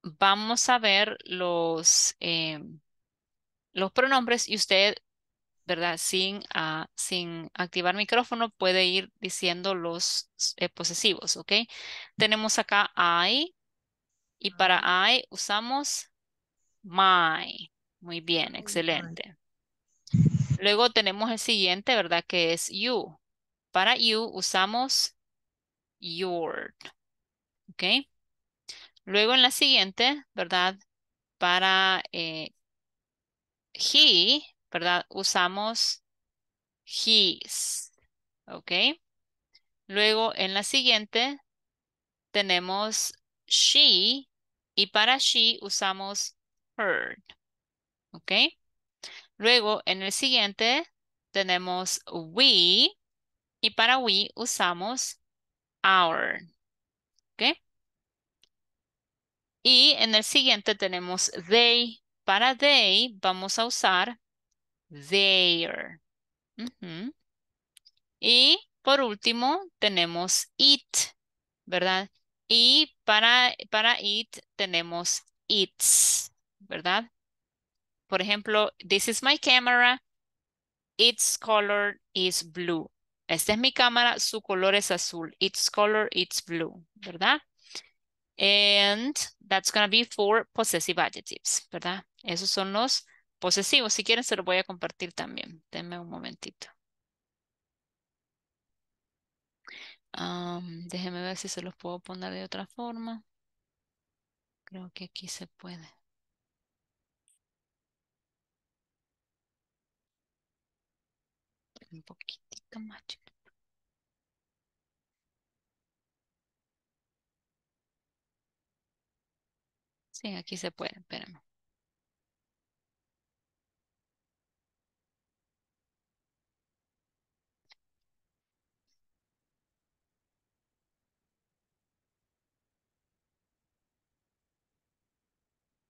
Vamos a ver los, em, los pronombres y usted ¿verdad? Sin, ah, sin activar micrófono puede ir diciendo los eh, posesivos, ¿ok? Tenemos acá I y para ah. I usamos my. Muy bien, excelente. Luego tenemos el siguiente, ¿verdad? Que es you. Para you usamos your, ¿ok? Luego en la siguiente, ¿verdad? Para eh, he, ¿verdad? Usamos his, ¿ok? Luego en la siguiente tenemos she y para she usamos her, ¿ok? Luego en el siguiente tenemos we y para we usamos our, ¿ok? Y en el siguiente tenemos they. Para they vamos a usar There. Y por último tenemos it, ¿verdad? Y para, para it tenemos its, ¿verdad? Por ejemplo, this is my camera. Its color is blue. Esta es mi cámara, su color es azul. Its color is blue, ¿verdad? And that's going to be for possessive adjectives, ¿verdad? Esos son los posesivo. Si quieren, se los voy a compartir también. Denme un momentito. déjenme ver si se los puedo poner de otra forma. Creo que aquí se puede. Un poquitito más Sí, aquí se puede, espérame.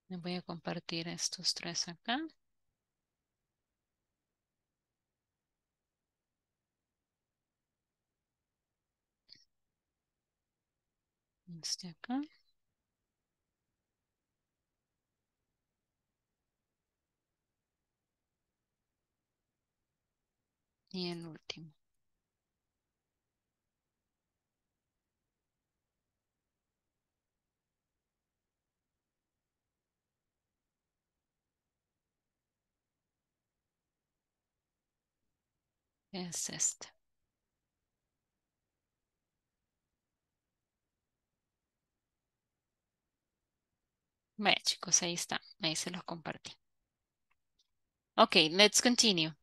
Me voy a compartir estos tres acá. Este acá. Y el último. es este. Vaya chicos, ahí está. Ahí se los compartí. Ok, let's continue.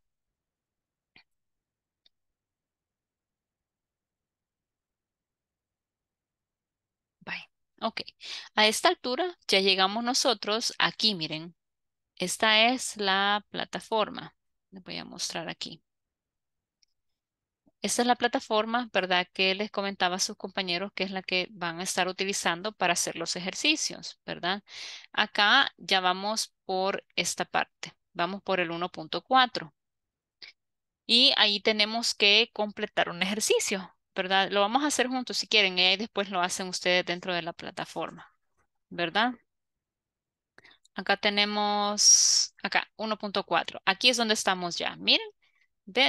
Bye. Ok, a esta altura ya llegamos nosotros aquí, miren. Esta es la plataforma. Les voy a mostrar aquí. Esta es la plataforma, ¿verdad? Que les comentaba a sus compañeros que es la que van a estar utilizando para hacer los ejercicios, ¿verdad? Acá ya vamos por esta parte, vamos por el 1.4. Y ahí tenemos que completar un ejercicio, ¿verdad? Lo vamos a hacer juntos si quieren y después lo hacen ustedes dentro de la plataforma, ¿verdad? Acá tenemos, acá, 1.4. Aquí es donde estamos ya. Miren,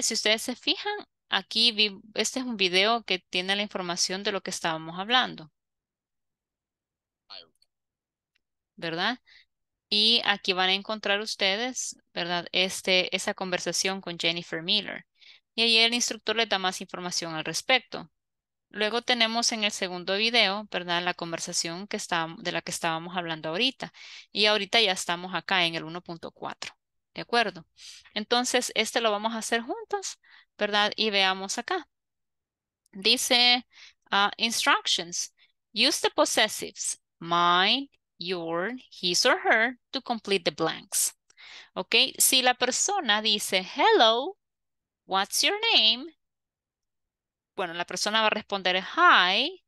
si ustedes se fijan, aquí este es un video que tiene la información de lo que estábamos hablando. ¿Verdad? Y aquí van a encontrar ustedes, ¿verdad? Este, esa conversación con Jennifer Miller. Y ahí el instructor les da más información al respecto. Luego tenemos en el segundo video, ¿verdad? La conversación que de la que estábamos hablando ahorita. Y ahorita ya estamos acá en el 1.4. ¿De acuerdo? Entonces, este lo vamos a hacer juntos, ¿verdad? Y veamos acá. Dice ah, instructions. Use the possessives. Mine, your, his or her to complete the blanks. ¿Ok? Si la persona dice, hello, what's your name? Bueno, la persona va a responder, hi.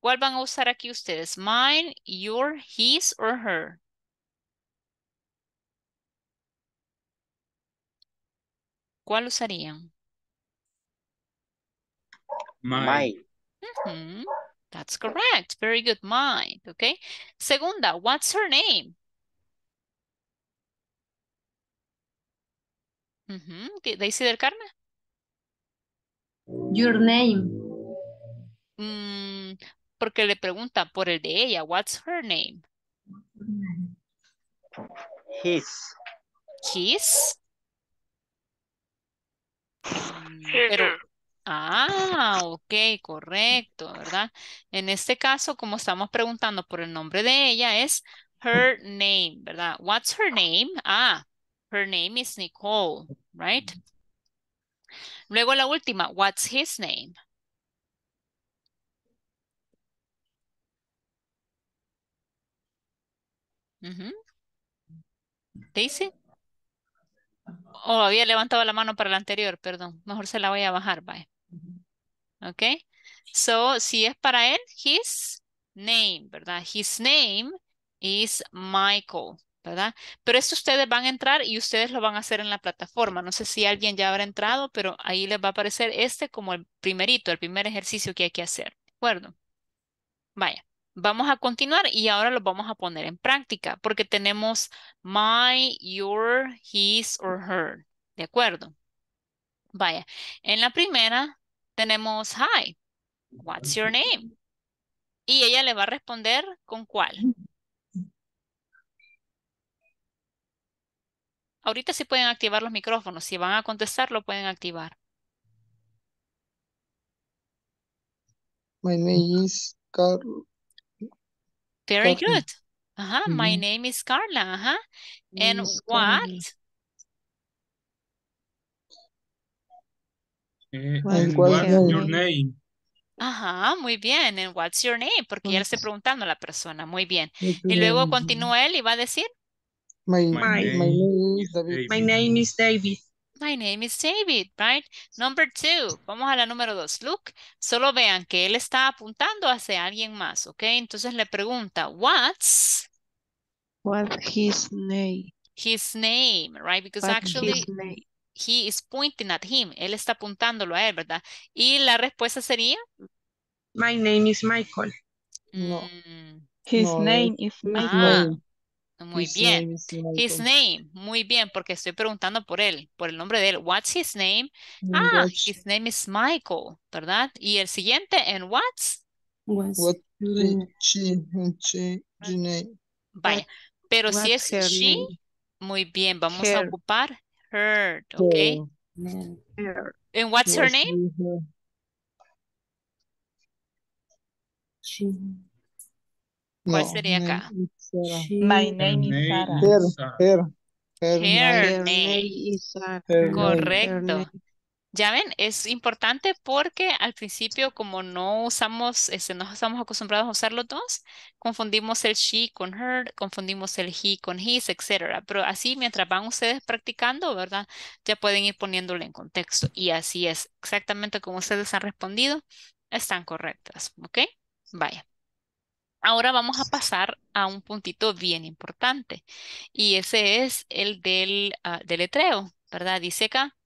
¿Cuál van a usar aquí ustedes? Mine, your, his or her. ¿Cuál usarían? My. Mm That's correct. Very good. Mind. Okay. Segunda, what's her name? Mm ¿De Daisy del Carmen. Your name. Mm, porque le pregunta por el de ella. What's her name? His. His. Mm, pero, ah, ok, correcto, ¿verdad? En este caso, como estamos preguntando por el nombre de ella, es her name, ¿verdad? What's her name? Ah, her name is Nicole, right? Luego la última, what's his name? oh, había levantado la mano para la anterior, perdón. Mejor se la voy a bajar, bye. Ok. So, si es para él, his name, ¿verdad? His name is Michael, ¿verdad? Pero esto ustedes van a entrar y ustedes lo van a hacer en la plataforma. No sé si alguien ya habrá entrado, pero ahí les va a aparecer este como el primerito, el primer ejercicio que hay que hacer. ¿De acuerdo? Vaya. Vamos a continuar y ahora lo vamos a poner en práctica porque tenemos my, your, his or her. ¿De acuerdo? Vaya, en la primera tenemos hi, what's your name? Y ella le va a responder con cuál. Ahorita sí pueden activar los micrófonos. Si van a contestar, lo pueden activar. My name is Carl Very bien. good. Ajá, my name is Carla. Ajá. And what? Eh, what's your name? Ajá, muy bien. And what's your name? Porque ya le estoy preguntando a la persona. Muy bien. Y luego continúa él y va a decir. My, my, my My name is David. My name is David, right? Number two. Vamos a la número dos. Look, solo vean que él está apuntando hacia alguien más, ¿ok? Entonces le pregunta, what's? What's his name? His name, right? Because actually he is pointing at him. Él está apuntándolo a él, ¿verdad? Y la respuesta sería? My name is Michael. No. Mm, his name is ah. Michael. Muy bien. his name. Muy bien, porque estoy preguntando por él, por el nombre de él. What's his name? Mm, ah, his name is Michael, ¿verdad? Y el siguiente, en what's? What's, mm. Vaya, pero si es she, muy bien, vamos a ocupar her, ¿ok? And what's her name? She. ¿Cuál sería acá? My name is Sarah. Her, name. is Correcto. Ya ven, es importante porque al principio, como no usamos, este, no estamos acostumbrados a usar los dos, confundimos el she con her, confundimos el he con his, etc. Pero así, mientras van ustedes practicando, ¿verdad? Ya pueden ir poniéndole en contexto. Y así es, exactamente como ustedes han respondido, están correctas, ¿ok? Vaya. Ahora vamos a pasar a un puntito bien importante y ese es el del uh, ah, deletreo, ¿verdad? Dice acá,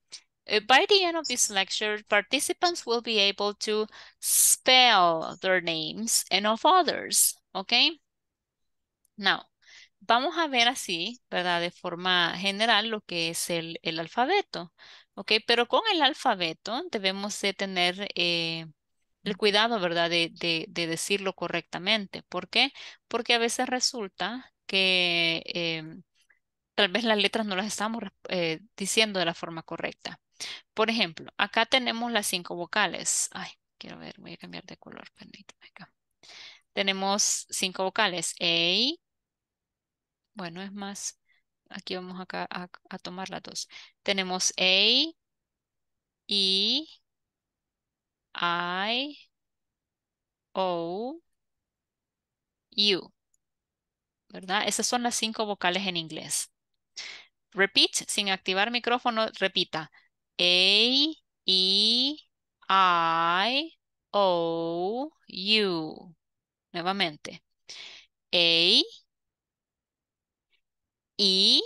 eh, by the end of this lecture, participants will be able to spell their names and of others, ¿ok? Now, vamos a ver así, ¿verdad? De forma general lo que es el, alfabeto, ¿ok? Pero con el alfabeto debemos de tener... Eh, el cuidado, ¿verdad?, de, decirlo correctamente. ¿Por qué? Porque a veces resulta que em, tal vez las letras no las estamos eh, diciendo de la forma correcta. Por ejemplo, acá tenemos las cinco vocales. Ay, quiero ver, voy a cambiar de color, Tenemos cinco vocales. E, bueno, es más, aquí vamos acá a, tomar las dos. Tenemos E, y I O U. ¿Verdad? Esas son las cinco vocales en inglés. Repeat, sin activar micrófono, repita. A, E, I, O, U. Nuevamente. A, E, I,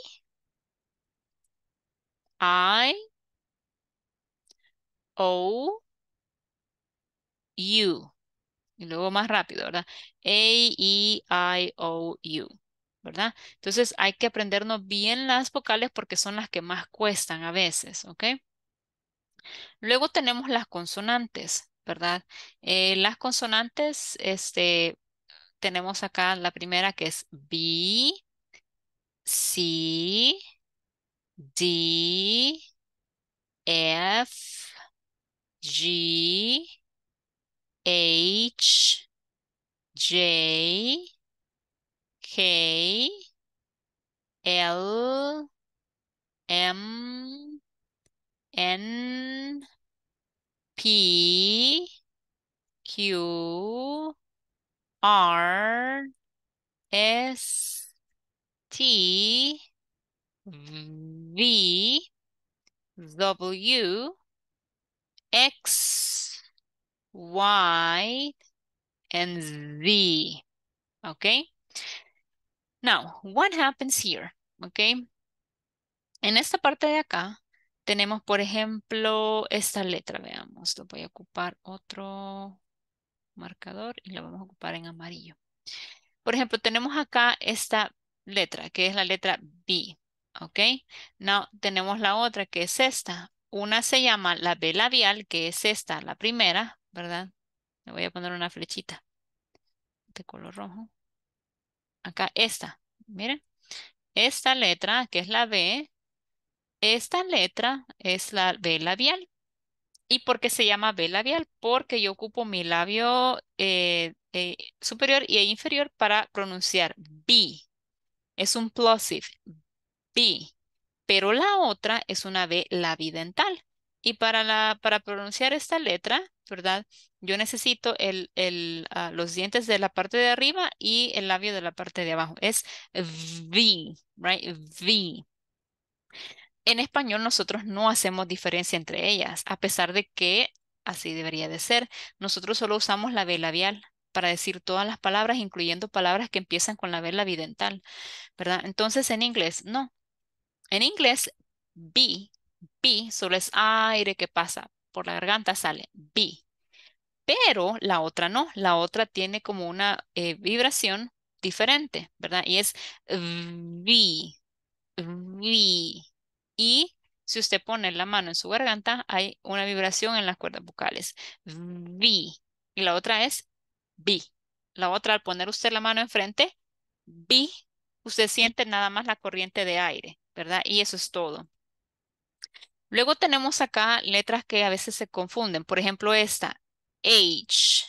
O, U. Y luego más rápido, ¿verdad? A-E-I-O-U. ¿Verdad? Entonces hay que aprendernos bien las vocales porque son las que más cuestan a veces, ¿ok? Luego tenemos las consonantes, ¿verdad? Eh, las consonantes, este, tenemos acá la primera que es B, C, D, F, G, H, J, K, L, M, N, P, Q, R, S, T, V, W, X, Y, and Z. ¿ok? Now, what happens here? ¿ok? En esta parte de acá, tenemos, por ejemplo, esta letra, veamos. Lo voy a ocupar otro marcador y la vamos a ocupar en amarillo. Por ejemplo, tenemos acá esta letra, que es la letra B, ¿ok? Now, tenemos la otra, que es esta. Una se llama la B labial, que es esta, la primera, ¿verdad? Le voy a poner una flechita de color rojo. Acá esta, miren, esta letra que es la B, esta letra es la B labial. ¿Y por qué se llama B labial? Porque yo ocupo mi labio eh, eh, superior y inferior para pronunciar B. Es un plosive, B. Pero la otra es una B labidental. Y para, la, para pronunciar esta letra, ¿verdad? Yo necesito el, el, ah, los dientes de la parte de arriba y el labio de la parte de abajo. Es V, right? V. En español nosotros no hacemos diferencia entre ellas, a pesar de que así debería de ser. Nosotros solo usamos la V labial para decir todas las palabras, incluyendo palabras que empiezan con la B labidental, ¿verdad? Entonces en inglés, no. En inglés, B solo es aire que pasa por la garganta, sale bi. Pero la otra no, la otra tiene como una eh, vibración diferente, ¿verdad? Y es vi, vi. Y si usted pone la mano en su garganta, hay una vibración en las cuerdas vocales. Vi. Y la otra es vi. La otra, al poner usted la mano enfrente, vi, usted siente nada más la corriente de aire, ¿verdad? Y eso es todo. Luego tenemos acá letras que a veces se confunden. Por ejemplo, esta, H.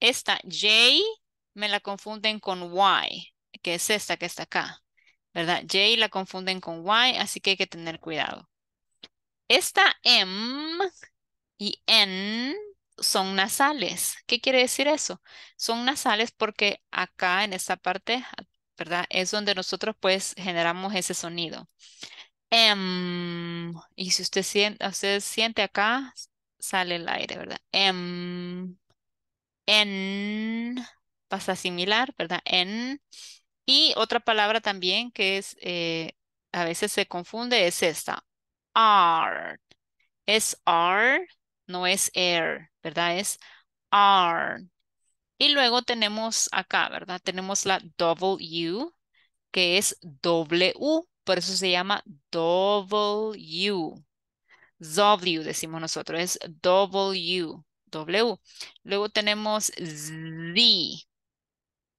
Esta, J, me la confunden con Y, que es esta que está acá. ¿Verdad? J la confunden con Y, así que hay que tener cuidado. Esta M y N son nasales. ¿Qué quiere decir eso? Son nasales porque acá en esta parte, ¿verdad? Es donde nosotros pues generamos ese sonido. M. Em, y si usted siente, usted siente acá, sale el aire, ¿verdad? M. Em, en. Pasa similar, ¿verdad? En. Y otra palabra también que es, eh, a veces se confunde, es esta. R. Es R, no es air, er", ¿verdad? Es R. Y luego tenemos acá, ¿verdad? Tenemos la double U, que es W. Por eso se llama W. W decimos nosotros, es W. W. Luego tenemos Z.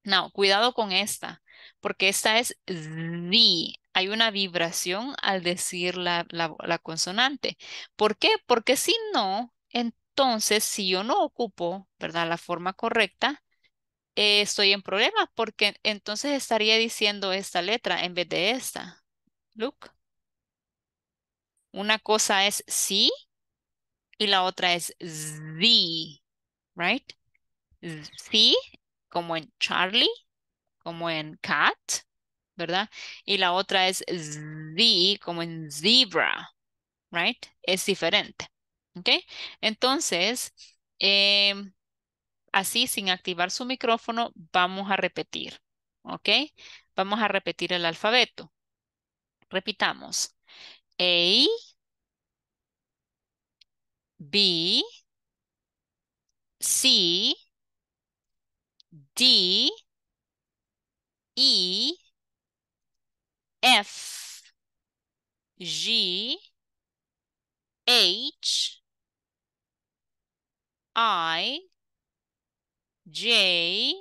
Now, cuidado con esta, porque esta es Z. Hay una vibración al decir la, la, consonante. ¿Por qué? Porque si no, entonces, si yo no ocupo, ¿verdad? La forma correcta, eh, estoy en problemas, porque entonces estaría diciendo esta letra en vez de esta look. Una cosa es sí y la otra es the, right? Sí, como en Charlie, como en cat, ¿verdad? Y la otra es z como en zebra, right? Es diferente, ¿ok? Entonces, em, así sin activar su micrófono, vamos a repetir, ¿ok? Vamos a repetir el alfabeto. Repitamos. A, B, C, D, E, F, G, H, I, J,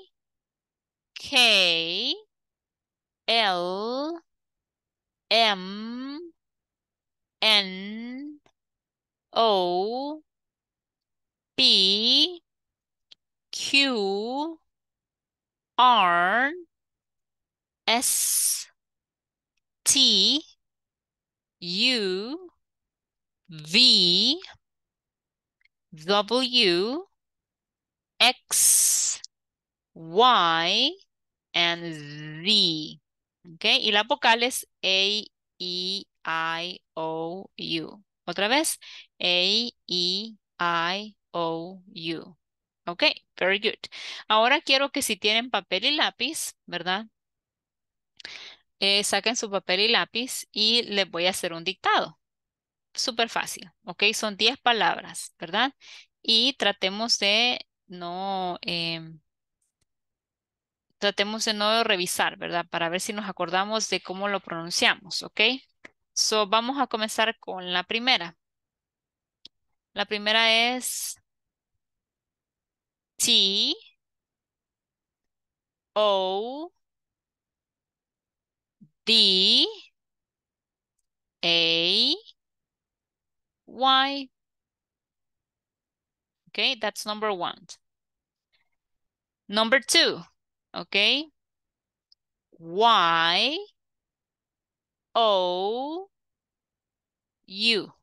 K, L, M N O B Q R S T U V W X Y and Z. Okay, y vocal es A, E, I, O, U. Otra vez, A, E, I, O, U. Ok, very good. Ahora quiero que si tienen papel y lápiz, ¿verdad? Eh, saquen su papel y lápiz y les voy a hacer un dictado. Súper fácil, ¿ok? Son 10 palabras, ¿verdad? Y tratemos de no... Em, tratemos de no revisar, ¿verdad? Para ver si nos acordamos de cómo lo pronunciamos, ¿ok? So, vamos a comenzar con la primera. La primera es T O D A Y. Okay, that's number one. Number two. Okay. Y O U.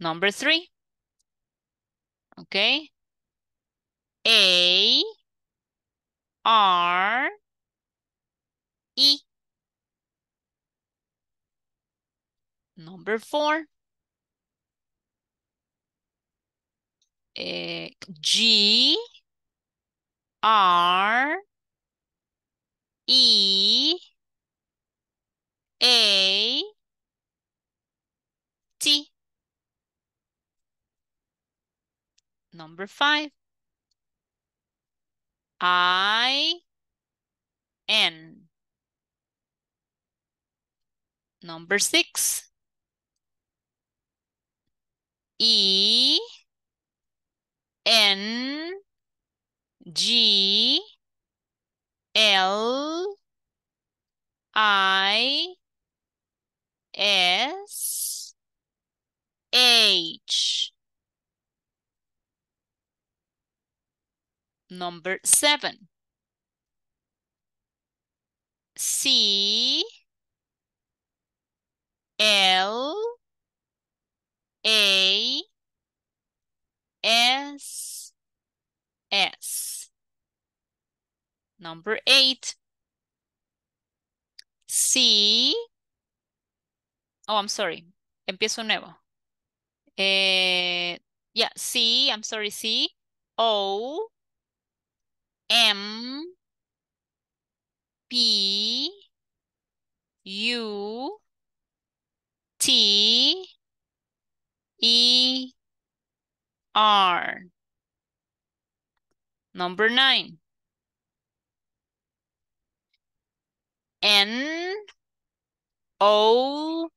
Number three. Okay. A R E. Number four. A. Eh, G. G R E A T. Number five. I N. Number six. E N G L I S H. Number seven. C L A S S. Number eight. C. Oh, I'm sorry. Empiezo nuevo. Eh, yeah, C, I'm sorry, C. O. M. P. U. T. E. R. Number nine. N O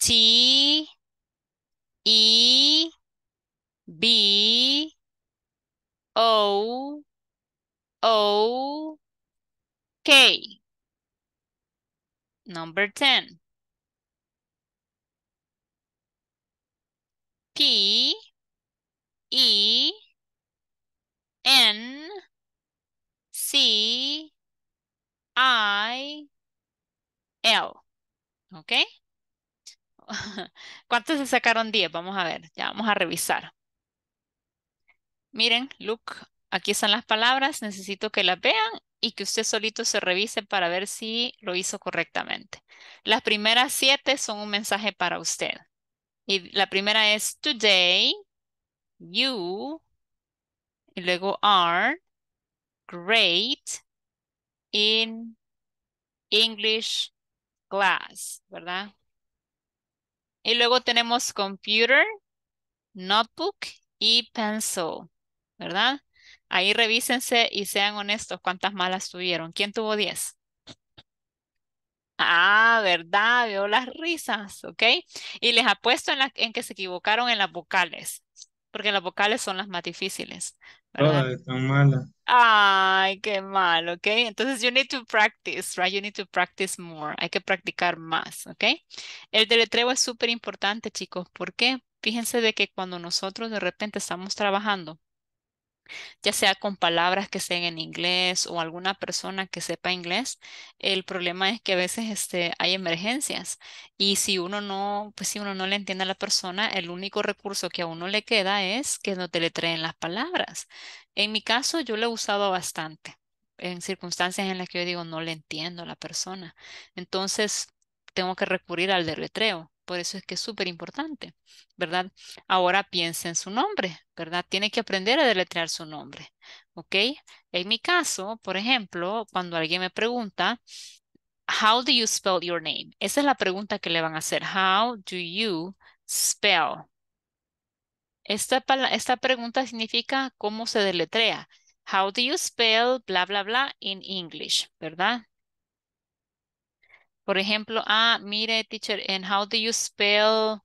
T E B O O K. Number 10. P E N C I L. ¿Ok? ¿Cuántos se sacaron 10? Vamos a ver, ya vamos a revisar. Miren, look, aquí están las palabras, necesito que las vean y que usted solito se revise para ver si lo hizo correctamente. Las primeras siete son un mensaje para usted. Y la primera es today, you, y luego are, great, in English class, ¿verdad? Y luego tenemos computer, notebook y pencil, ¿verdad? Ahí revísense y sean honestos cuántas malas tuvieron. ¿Quién tuvo 10? Ah, ¿verdad? Veo las risas, ¿ok? Y les apuesto en, la, en que se equivocaron en las vocales. Porque las vocales son las más difíciles, ¿verdad? Ay, qué mal, ¿ok? Entonces, you need to practice, right? You need to practice more. Hay que practicar más, ¿ok? El deletreo es súper importante, chicos. ¿Por qué? Fíjense de que cuando nosotros de repente estamos trabajando ya sea con palabras que estén en inglés o alguna persona que sepa inglés, el problema es que a veces este, hay emergencias y si uno no, pues, si uno no le entiende a la persona, el único recurso que a uno le queda es que no te le traen las palabras. En mi caso, yo lo he usado bastante en circunstancias en las que yo digo no le entiendo a la persona. Entonces, tengo que recurrir al deletreo por eso es que es súper importante, ¿verdad? Ahora piensa en su nombre, ¿verdad? Tiene que aprender a deletrear su nombre, ¿ok? En mi caso, por ejemplo, cuando alguien me pregunta, How do you spell your name? Esa es la pregunta que le van a hacer. How do you spell? Esta, esta pregunta significa cómo se deletrea. How do you spell bla bla bla in English, ¿verdad? Por ejemplo, ah, mire, teacher, and how do you spell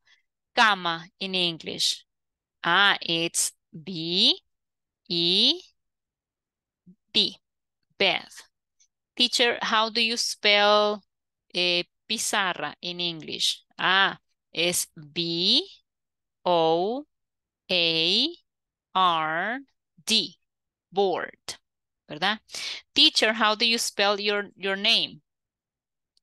"cama" in English? Ah, it's B, E, B, bed. Teacher, how do you spell eh, pizarra in English? Ah, it's B, O, A, R, D, board, ¿verdad? Teacher, how do you spell your, your name?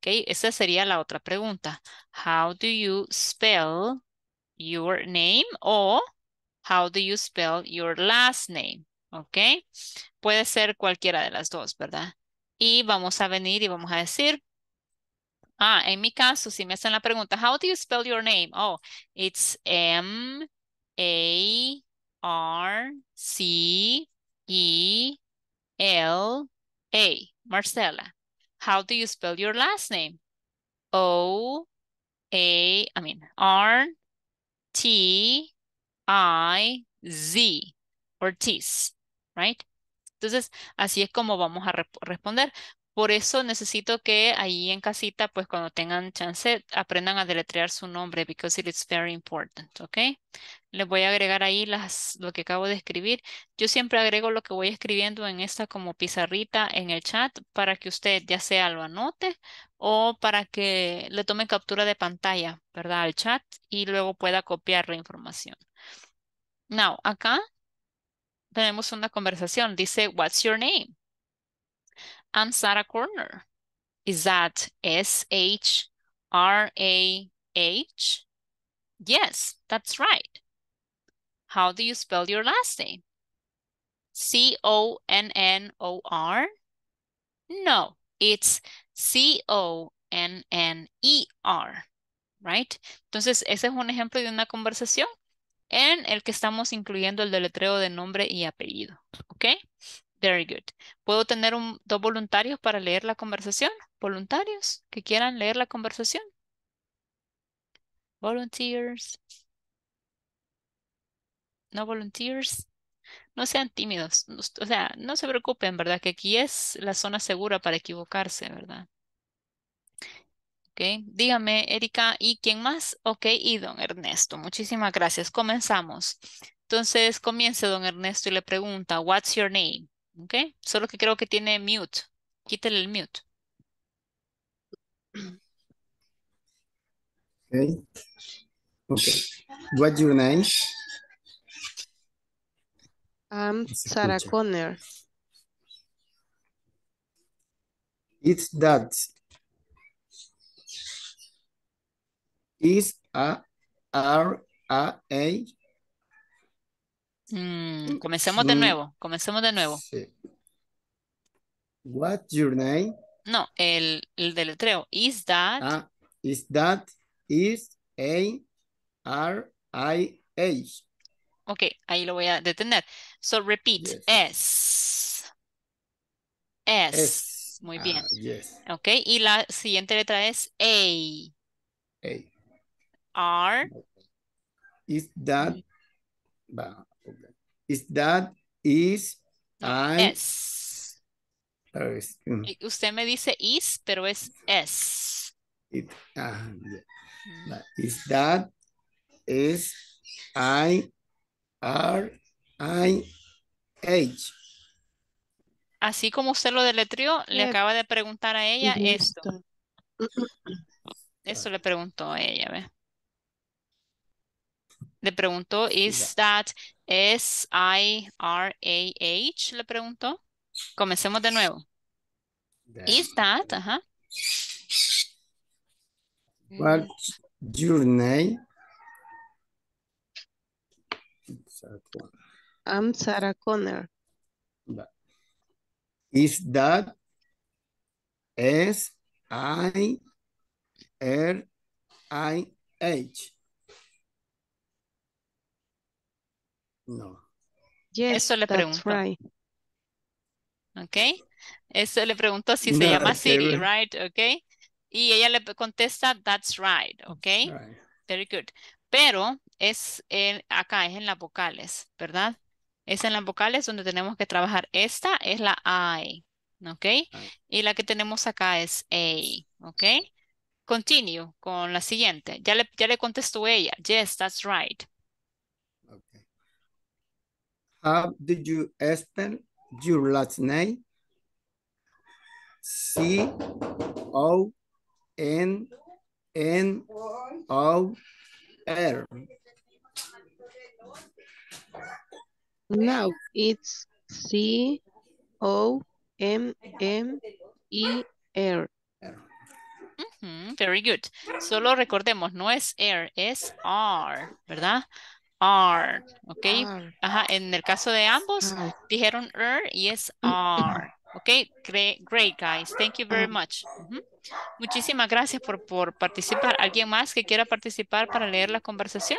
Okay, esa sería la otra pregunta. How do you spell your name? O how do you spell your last name? Okay, puede ser cualquiera de las dos, ¿verdad? Y vamos a venir y vamos a decir, ah, en mi caso, si me hacen la pregunta, how do you spell your name? Oh, it's M A R C E L A, Marcela. How do you spell your last name? O A, I mean, R T I Z, Ortiz, right? Entonces, así es como vamos a re responder. Por eso necesito que ahí en casita, pues cuando tengan chance, aprendan a deletrear su nombre, because it is very important, ¿ok? Les voy a agregar ahí las, lo que acabo de escribir. Yo siempre agrego lo que voy escribiendo en esta como pizarrita en el chat para que usted ya sea lo anote o para que le tome captura de pantalla, ¿verdad? Al chat y luego pueda copiar la información. Now, acá tenemos una conversación. Dice, what's your name? I'm Sarah Corner. Is that S-H-R-A-H? Yes, that's right. How do you spell your last name? C-O-N-N-O-R? No, it's C-O-N-N-E-R, right? Entonces, ese es un ejemplo de una conversación en el que estamos incluyendo el deletreo de nombre y apellido, ¿ok? Very good. ¿Puedo tener dos voluntarios para leer la conversación? ¿Voluntarios que quieran leer la conversación? Volunteers. No volunteers. No sean tímidos. O sea, no se preocupen, ¿verdad? Que aquí es la zona segura para equivocarse, ¿verdad? Ok, dígame, Erika, ¿y quién más? Ok, y don Ernesto. Muchísimas gracias. Comenzamos. Entonces, comience don Ernesto y le pregunta, what's your name? Okay, Solo que creo que tiene mute. Quítale el mute. Okay. Okay. What's your name? I'm Sarah Connor. It's that. Is a R A A Mm, mm, comencemos de nuevo, comencemos de nuevo. Sí. What's your name? No, el, el deletreo. Is that... Ah, is that is a r i h. Ok, ahí lo voy a detener. So repeat, S. S. Muy ah, bien. Yes. Ok, y la siguiente letra es A. A. R. Is that... Mm. Va Is that is I. Mm. Usted me dice is, pero es es. Ah, is that is I R I H. Así como usted lo deletreó, le acaba de preguntar a ella esto. Eso le preguntó a ella, ¿ve? Le preguntó, is that S-I-R-A-H, le preguntó. Comencemos de nuevo. Is that, uh What's your name? I'm Sarah Connor. Is that s i r A h No. Eso le pregunto. Right. ¿Ok? Eso le pregunto si se llama Siri, right? ¿Ok? Y ella le contesta, that's right, ¿ok? Very good. Pero es acá, es en las vocales, ¿verdad? Es en las vocales donde tenemos que trabajar. Esta es la I, ¿ok? Y la que tenemos acá es A, ¿ok? Continue con la siguiente. Ya ya le contestó ella, yes, that's right. How do you spell your last name? C O N N O R. No, it's C O M M E R. very good. Solo recordemos, no es R, er, es R, ¿verdad? are, ¿ok? en el caso de ambos, dijeron er y es mm, mm. are. Ok, great guys. Thank you very mm. much. Muchísimas gracias por, por participar. ¿Alguien más que quiera participar para leer la conversación?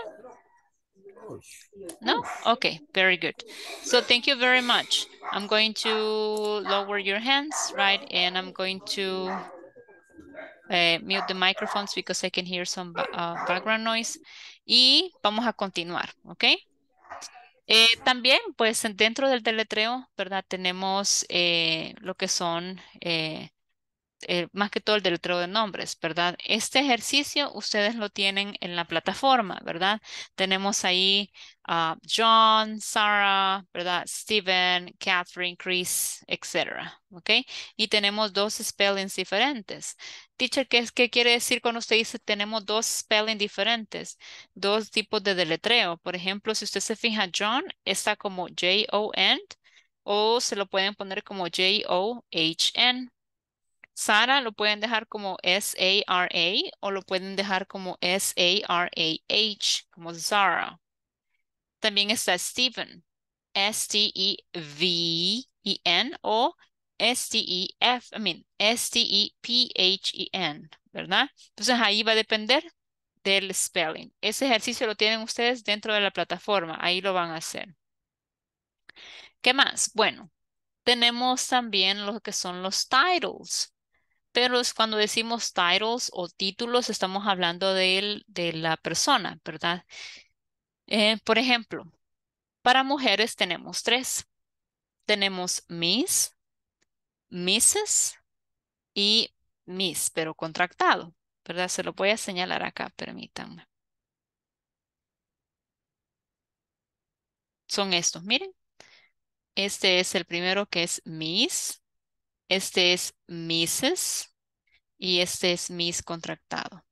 No? Okay, very good. So thank you very much. I'm going to lower your hands, right? And I'm going to uh, mute the microphones because I can hear some uh, background noise y vamos a continuar, ¿ok? Eh, también, pues dentro del teletreo, ¿verdad? Tenemos eh, lo que son eh, eh, más que todo el deletreo de nombres, ¿verdad? Este ejercicio ustedes lo tienen en la plataforma, ¿verdad? Tenemos ahí John, Sarah, ¿verdad? Steven, Catherine, Chris, etc. ¿Ok? Y tenemos dos spellings diferentes. Teacher, ¿qué, ¿qué quiere decir cuando usted dice tenemos dos spellings diferentes? Dos tipos de deletreo. Por ejemplo, si usted se fija, John está como J-O-N o se lo pueden poner como J-O-H-N. Sara lo pueden dejar como S-A-R-A o lo pueden dejar como S-A-R-A-H, como Zara. También está Stephen, S-T-E-V-E-N e e o S-T-E-F, I mean, S-T-E-P-H-E-N, ¿verdad? Entonces ahí va a depender del spelling. Ese ejercicio lo tienen ustedes dentro de la plataforma, ahí lo van a hacer. ¿Qué más? Bueno, tenemos también lo que son los titles pero es cuando decimos titles o títulos, estamos hablando de, de la persona, ¿verdad? Eh, por ejemplo, para mujeres tenemos tres. Tenemos Miss, Mrs. y Miss, pero contractado, ¿verdad? Se lo voy a señalar acá, permítanme. Son estos, miren. Este es el primero que es Miss. Este es Mrs. Y este es Miss contractado.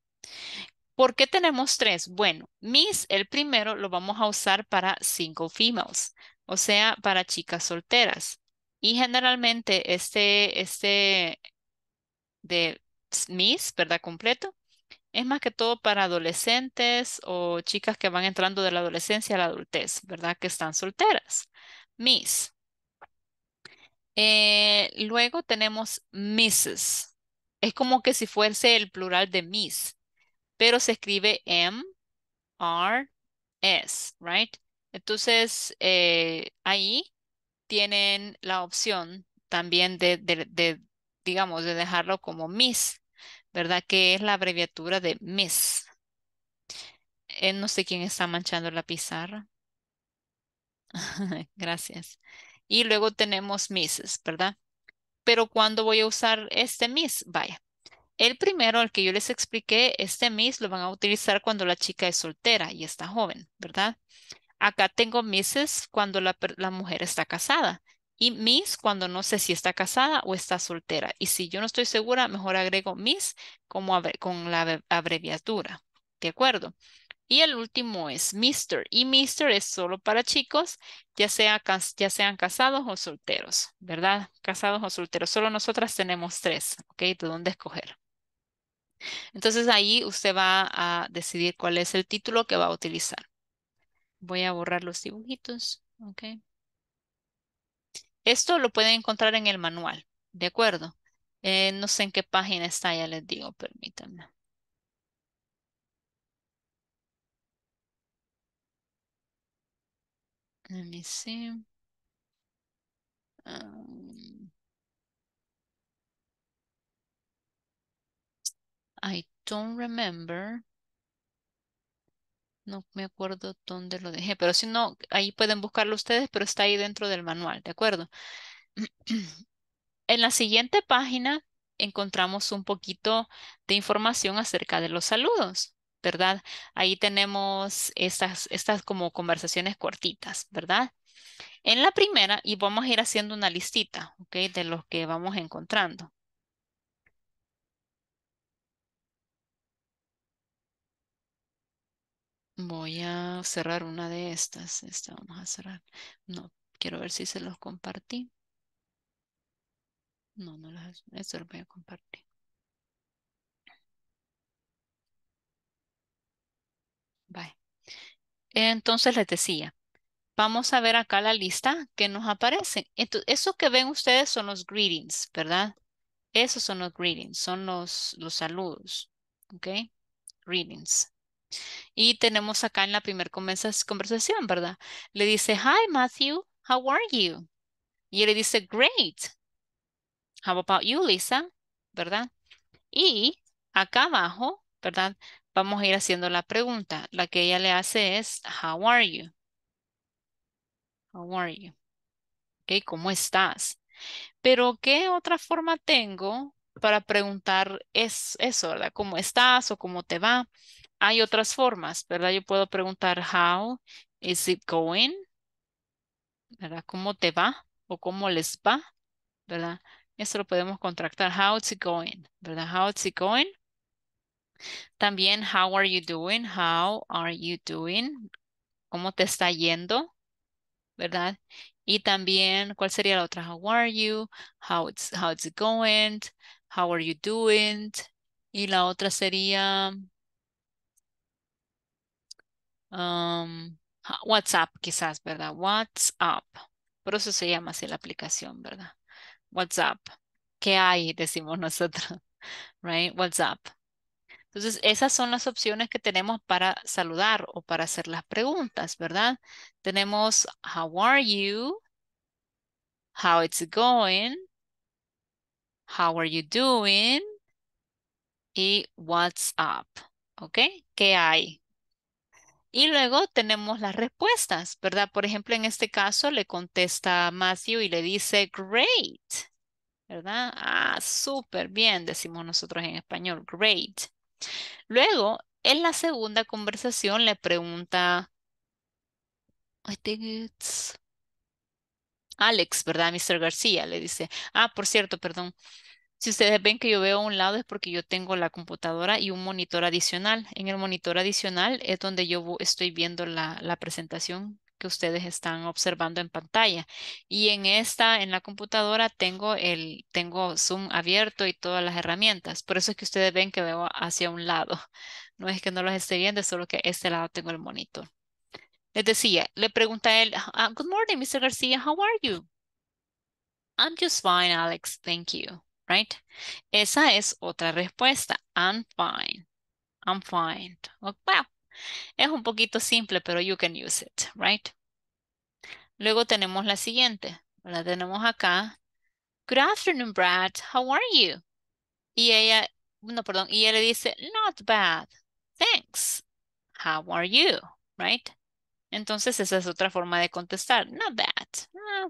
¿Por qué tenemos tres? Bueno, Miss, el primero, lo vamos a usar para single females, o sea, para chicas solteras. Y generalmente este, este de Miss, ¿verdad? Completo, es más que todo para adolescentes o chicas que van entrando de la adolescencia a la adultez, ¿verdad? Que están solteras. Miss. Eh, luego tenemos Mrs. Es como que si fuese el plural de Miss, pero se escribe M, R, S, right? Entonces, eh, ahí tienen la opción también de, digamos, de dejarlo como Miss, ¿verdad? Que es la abreviatura de Miss. Eh, no sé quién está manchando la pizarra. Gracias. Y luego tenemos misses, ¿verdad? Pero cuando voy a usar este Miss? Vaya. El primero, al que yo les expliqué, este Miss lo van a utilizar cuando la chica es soltera y está joven, ¿verdad? Acá tengo misses cuando la, mujer está casada y Miss cuando no sé si está casada o está soltera. Y si yo no estoy segura, mejor agrego Miss como con la abreviatura. ¿De acuerdo? Y el último es Mister. Y Mister es solo para chicos, ya, sea, ya sean casados o solteros, ¿verdad? Casados o solteros. Solo nosotras tenemos tres, ¿ok? De dónde escoger. Entonces ahí usted va a decidir cuál es el título que va a utilizar. Voy a borrar los dibujitos, ¿ok? Esto lo pueden encontrar en el manual, ¿de acuerdo? Eh, no sé en qué página está, ya les digo, permítanme. Let me see. I don't remember. No me acuerdo dónde lo dejé, pero si no, ahí pueden buscarlo ustedes, pero está ahí dentro del manual, ¿de acuerdo? En la siguiente página encontramos un poquito de información acerca de los saludos. ¿verdad? Ahí tenemos estas, estas como conversaciones cortitas, ¿verdad? En la primera, y vamos a ir haciendo una listita, ¿ok? De los que vamos encontrando. Voy a cerrar una de estas. Esta vamos a cerrar. No, quiero ver si se los compartí. No, no las... Esto lo voy a compartir. Bye. Entonces les decía, vamos a ver acá la lista que nos aparece. Entonces, eso que ven ustedes son los greetings, ¿verdad? Esos son los greetings, son los, los saludos, ¿ok? Greetings. Y tenemos acá en la primera conversación, ¿verdad? Le dice, hi Matthew, how are you? Y él le dice, great. How about you, Lisa? ¿Verdad? Y acá abajo, ¿verdad? Vamos a ir haciendo la pregunta. La que ella le hace es, how are you? How are you? Okay, ¿Cómo estás? Pero, ¿qué otra forma tengo para preguntar es eso, verdad? ¿Cómo estás o cómo te va? Hay otras formas, ¿verdad? Yo puedo preguntar, how is it going? ¿Verdad? ¿Cómo te va? ¿O cómo les va? ¿Verdad? Eso lo podemos contractar, how's it going? ¿Verdad? How's it going? También, how are you doing? How are you doing? ¿Cómo te está yendo? ¿Verdad? Y también, ¿cuál sería la otra? How are you? How it's, how it's going? How are you doing? Y la otra sería... Um, WhatsApp quizás, ¿verdad? WhatsApp. Por eso se llama así la aplicación, ¿verdad? WhatsApp. ¿Qué hay? Decimos nosotros, right? WhatsApp. Entonces, esas son las opciones que tenemos para saludar o para hacer las preguntas, ¿verdad? Tenemos, how are you? How it's going? How are you doing? Y what's up? ¿Ok? ¿Qué hay? Y luego tenemos las respuestas, ¿verdad? Por ejemplo, en este caso le contesta Matthew y le dice, great, ¿verdad? Ah, súper bien, decimos nosotros en español, great. Luego, en la segunda conversación le pregunta, I Alex, ¿verdad? Mr. García le dice, ah, por cierto, perdón. Si ustedes ven que yo veo a un lado es porque yo tengo la computadora y un monitor adicional. En el monitor adicional es donde yo estoy viendo la, la presentación que ustedes están observando en pantalla. Y en esta, en la computadora, tengo, el, tengo Zoom abierto y todas las herramientas. Por eso es que ustedes ven que veo hacia un lado. No es que no los esté viendo, solo que este lado tengo el monitor. Les decía, le pregunta él, ah, Good morning, Mr. García, how are you? I'm just fine, Alex, thank you, right? Esa es otra respuesta, I'm fine, I'm fine. Oh, wow, es un poquito simple, pero you can use it, right? Luego tenemos la siguiente. La tenemos acá. Good afternoon, Brad. How are you? Y ella, no, perdón, y ella le dice, not bad. Thanks. How are you? Right? Entonces esa es otra forma de contestar. Not bad. Ah,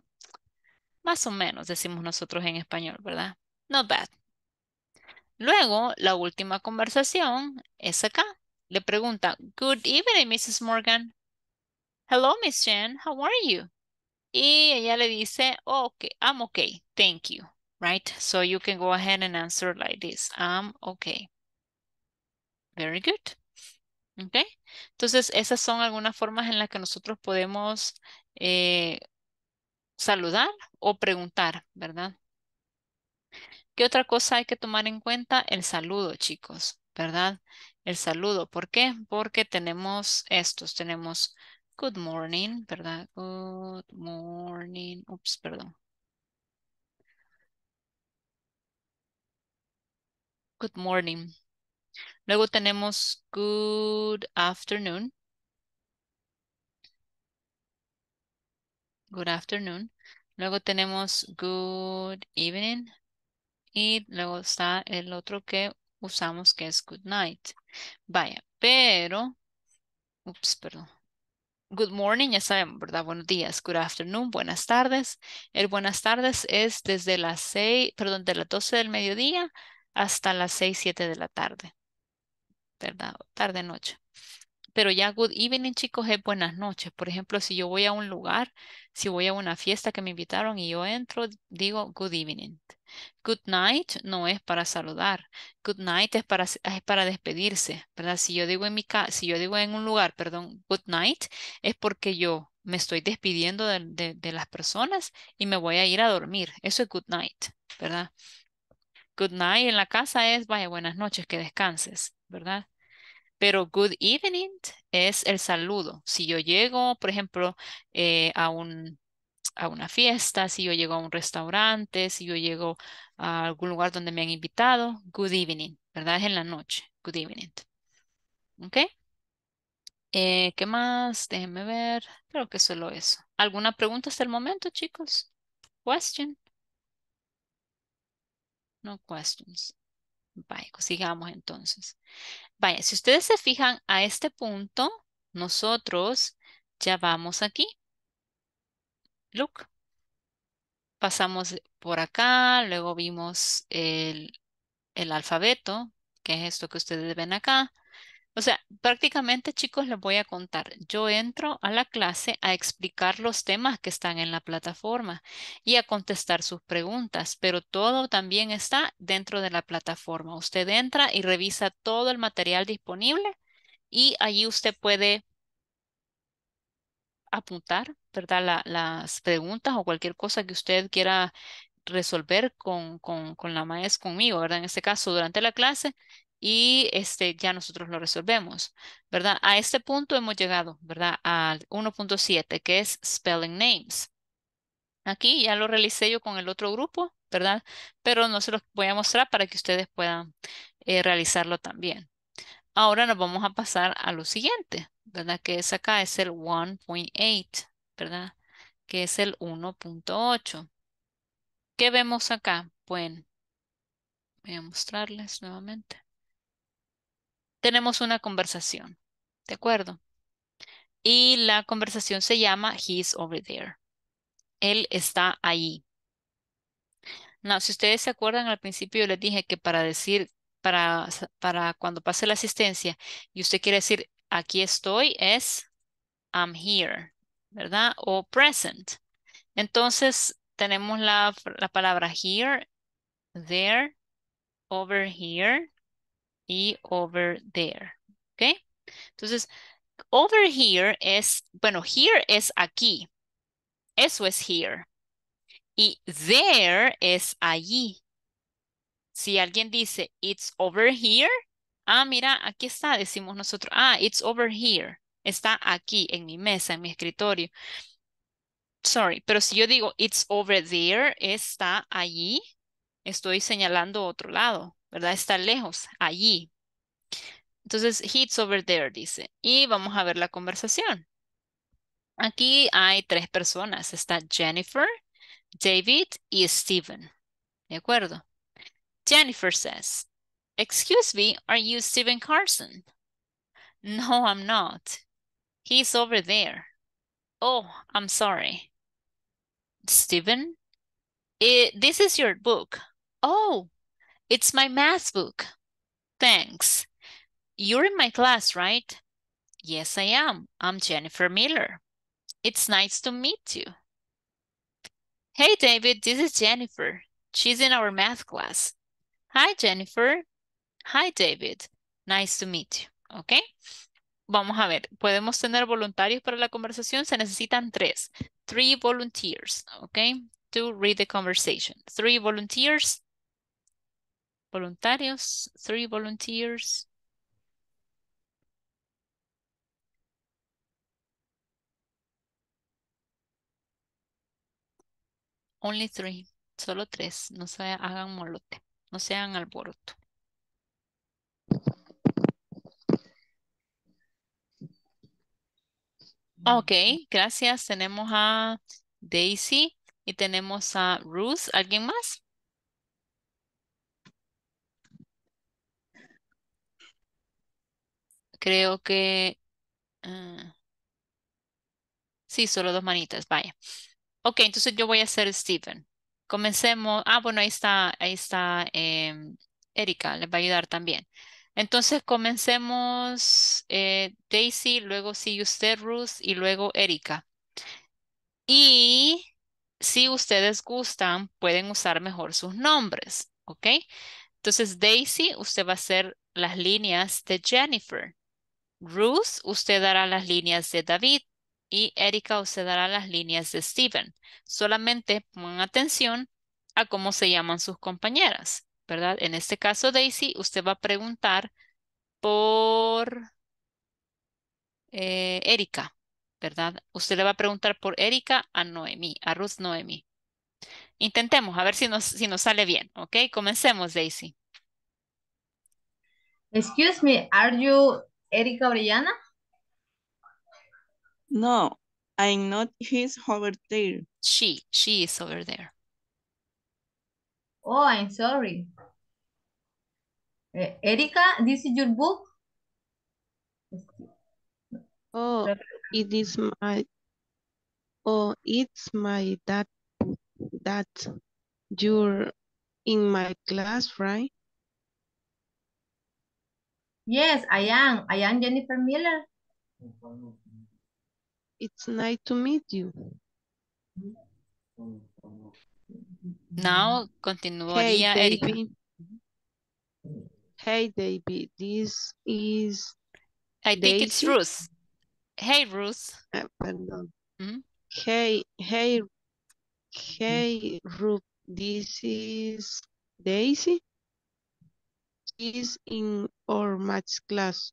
más o menos decimos nosotros en español, ¿verdad? Not bad. Luego, la última conversación es acá. Le pregunta, good evening, Mrs. Morgan. Hello, Miss Jen, how are you? Y ella le dice, okay, I'm okay, thank you, right? So you can go ahead and answer like this, I'm okay. Very good. Okay. Entonces, esas son algunas formas en las que nosotros podemos eh, saludar o preguntar, ¿verdad? ¿Qué otra cosa hay que tomar en cuenta? El saludo, chicos, ¿verdad? el saludo. ¿Por qué? Porque tenemos estos, tenemos good morning, ¿verdad? Good morning, ups, perdón. Good morning. Luego tenemos good afternoon. Good afternoon. Luego tenemos good evening. Y luego está el otro que usamos que es good night. Vaya, pero, ups, perdón. Good morning, ya saben ¿verdad? Buenos días, good afternoon, buenas tardes. El buenas tardes es desde las 6, perdón, de las 12 del mediodía hasta las 6, 7 de la tarde, ¿verdad? Tarde, noche pero ya good evening, chicos, es buenas noches. Por ejemplo, si yo voy a un lugar, si voy a una fiesta que me invitaron y yo entro, digo good evening. Good night no es para saludar. Good night es para, para despedirse, ¿verdad? Si yo digo en mi casa si yo digo en un lugar, perdón, good night, es porque yo me estoy despidiendo de, de las personas y me voy a ir a dormir. Eso es good night, ¿verdad? Good night en la casa es, vaya, buenas noches, que descanses, ¿verdad? Pero good evening es el saludo. Si yo llego, por ejemplo, eh, a, a una fiesta, si yo llego a un restaurante, si yo llego a algún lugar donde me han invitado, good evening, ¿verdad? Es en la noche, good evening. ¿Ok? Eh, ¿Qué más? Déjenme ver. Creo que solo eso. ¿Alguna pregunta hasta el momento, chicos? Question. No questions sigamos entonces. Vaya, si ustedes se fijan a este punto, nosotros ya vamos aquí. Look. Pasamos por acá, luego vimos el alfabeto, que es esto que ustedes ven acá. O sea, prácticamente chicos les voy a contar, yo entro a la clase a explicar los temas que están en la plataforma y a contestar sus preguntas, pero todo también está dentro de la plataforma. Usted entra y revisa todo el material disponible y allí usted puede apuntar, ¿verdad? las preguntas o cualquier cosa que usted quiera resolver con, con, con la maestra conmigo, ¿verdad? En este caso, durante la clase, y este, ya nosotros lo resolvemos, ¿verdad? A este punto hemos llegado, ¿verdad? Al 1.7, que es Spelling Names. Aquí ya lo realicé yo con el otro grupo, ¿verdad? Pero no se los voy a mostrar para que ustedes puedan eh, realizarlo también. Ahora nos vamos a pasar a lo siguiente, ¿verdad? Que es acá, es el 1.8, ¿verdad? Que es el 1.8. ¿Qué vemos acá? Bueno, voy a mostrarles nuevamente tenemos una conversación, ¿de acuerdo? Y la conversación se llama He's over there. Él está ahí. No, si ustedes se acuerdan, al principio les dije que para decir, para, para cuando pase la asistencia y usted quiere decir, aquí estoy, es I'm here, ¿verdad? O present. Entonces, tenemos la palabra here, there, over here, y over there. ¿Ok? Entonces, over here es, bueno, here es aquí. Eso es here. Y there es allí. Si alguien dice, it's over here. Ah, mira, aquí está, decimos nosotros. Ah, it's over here. Está aquí, en mi mesa, en mi escritorio. Sorry, pero si yo digo, it's over there, está allí, estoy señalando otro lado. ¿verdad? Está lejos, allí. Entonces, he's over there, dice. Y vamos a ver la conversación. Aquí hay tres personas. Está Jennifer, David y Steven. ¿De acuerdo? Jennifer says, Excuse me, are you Steven Carson? No, I'm not. He's over there. Oh, I'm sorry. Steven, eh, this is your book. Oh, It's my math book. Thanks. You're in my class, right? Yes, I am. I'm Jennifer Miller. It's nice to meet you. Hey, David, this is Jennifer. She's in our math class. Hi, Jennifer. Hi, David. Nice to meet you. Okay. Vamos a ver, podemos tener voluntarios para la conversación. Se necesitan tres. Three volunteers. Okay. To read the conversation. Three volunteers voluntarios, three volunteers. Only three, solo tres, no se hagan molote, no se hagan alboroto. Ah, ok, gracias. Tenemos a Daisy y tenemos a Ruth. ¿Alguien más? Creo que... Ah, sí, solo dos manitas, vaya. Ok, entonces yo voy a hacer Stephen. Comencemos. Ah, bueno, ahí está, ahí está em, Erika, les va a ayudar también. Entonces comencemos eh, Daisy, luego sigue usted Ruth y luego Erika. Y si ustedes gustan, pueden usar mejor sus nombres, ¿ok? Entonces Daisy, usted va a hacer las líneas de Jennifer. Ruth, usted dará las líneas de David y Erika usted dará las líneas de Steven. Solamente pongan atención a cómo se llaman sus compañeras, ¿verdad? En este caso, Daisy, usted va a preguntar por eh, Erika, ¿verdad? Usted le va a preguntar por Erika a Noemi, a Ruth Noemi. Intentemos, a ver si nos, si nos sale bien, ¿ok? Comencemos, Daisy. Excuse me, are you Erika Orellana? No, I'm not. He's over there. She, she is over there. Oh, I'm sorry. Uh, Erika, this is your book? Oh, it is my, oh, it's my dad, that you're in my class, right? Yes, I am. I am Jennifer Miller. It's nice to meet you. Now, continuaría hey, Erika. David. Hey, David, this is I Daisy. think it's Ruth. Hey, Ruth. Uh, eh, pardon. Mm -hmm. Hey, hey, hey, Ruth, this is Daisy is in our math class?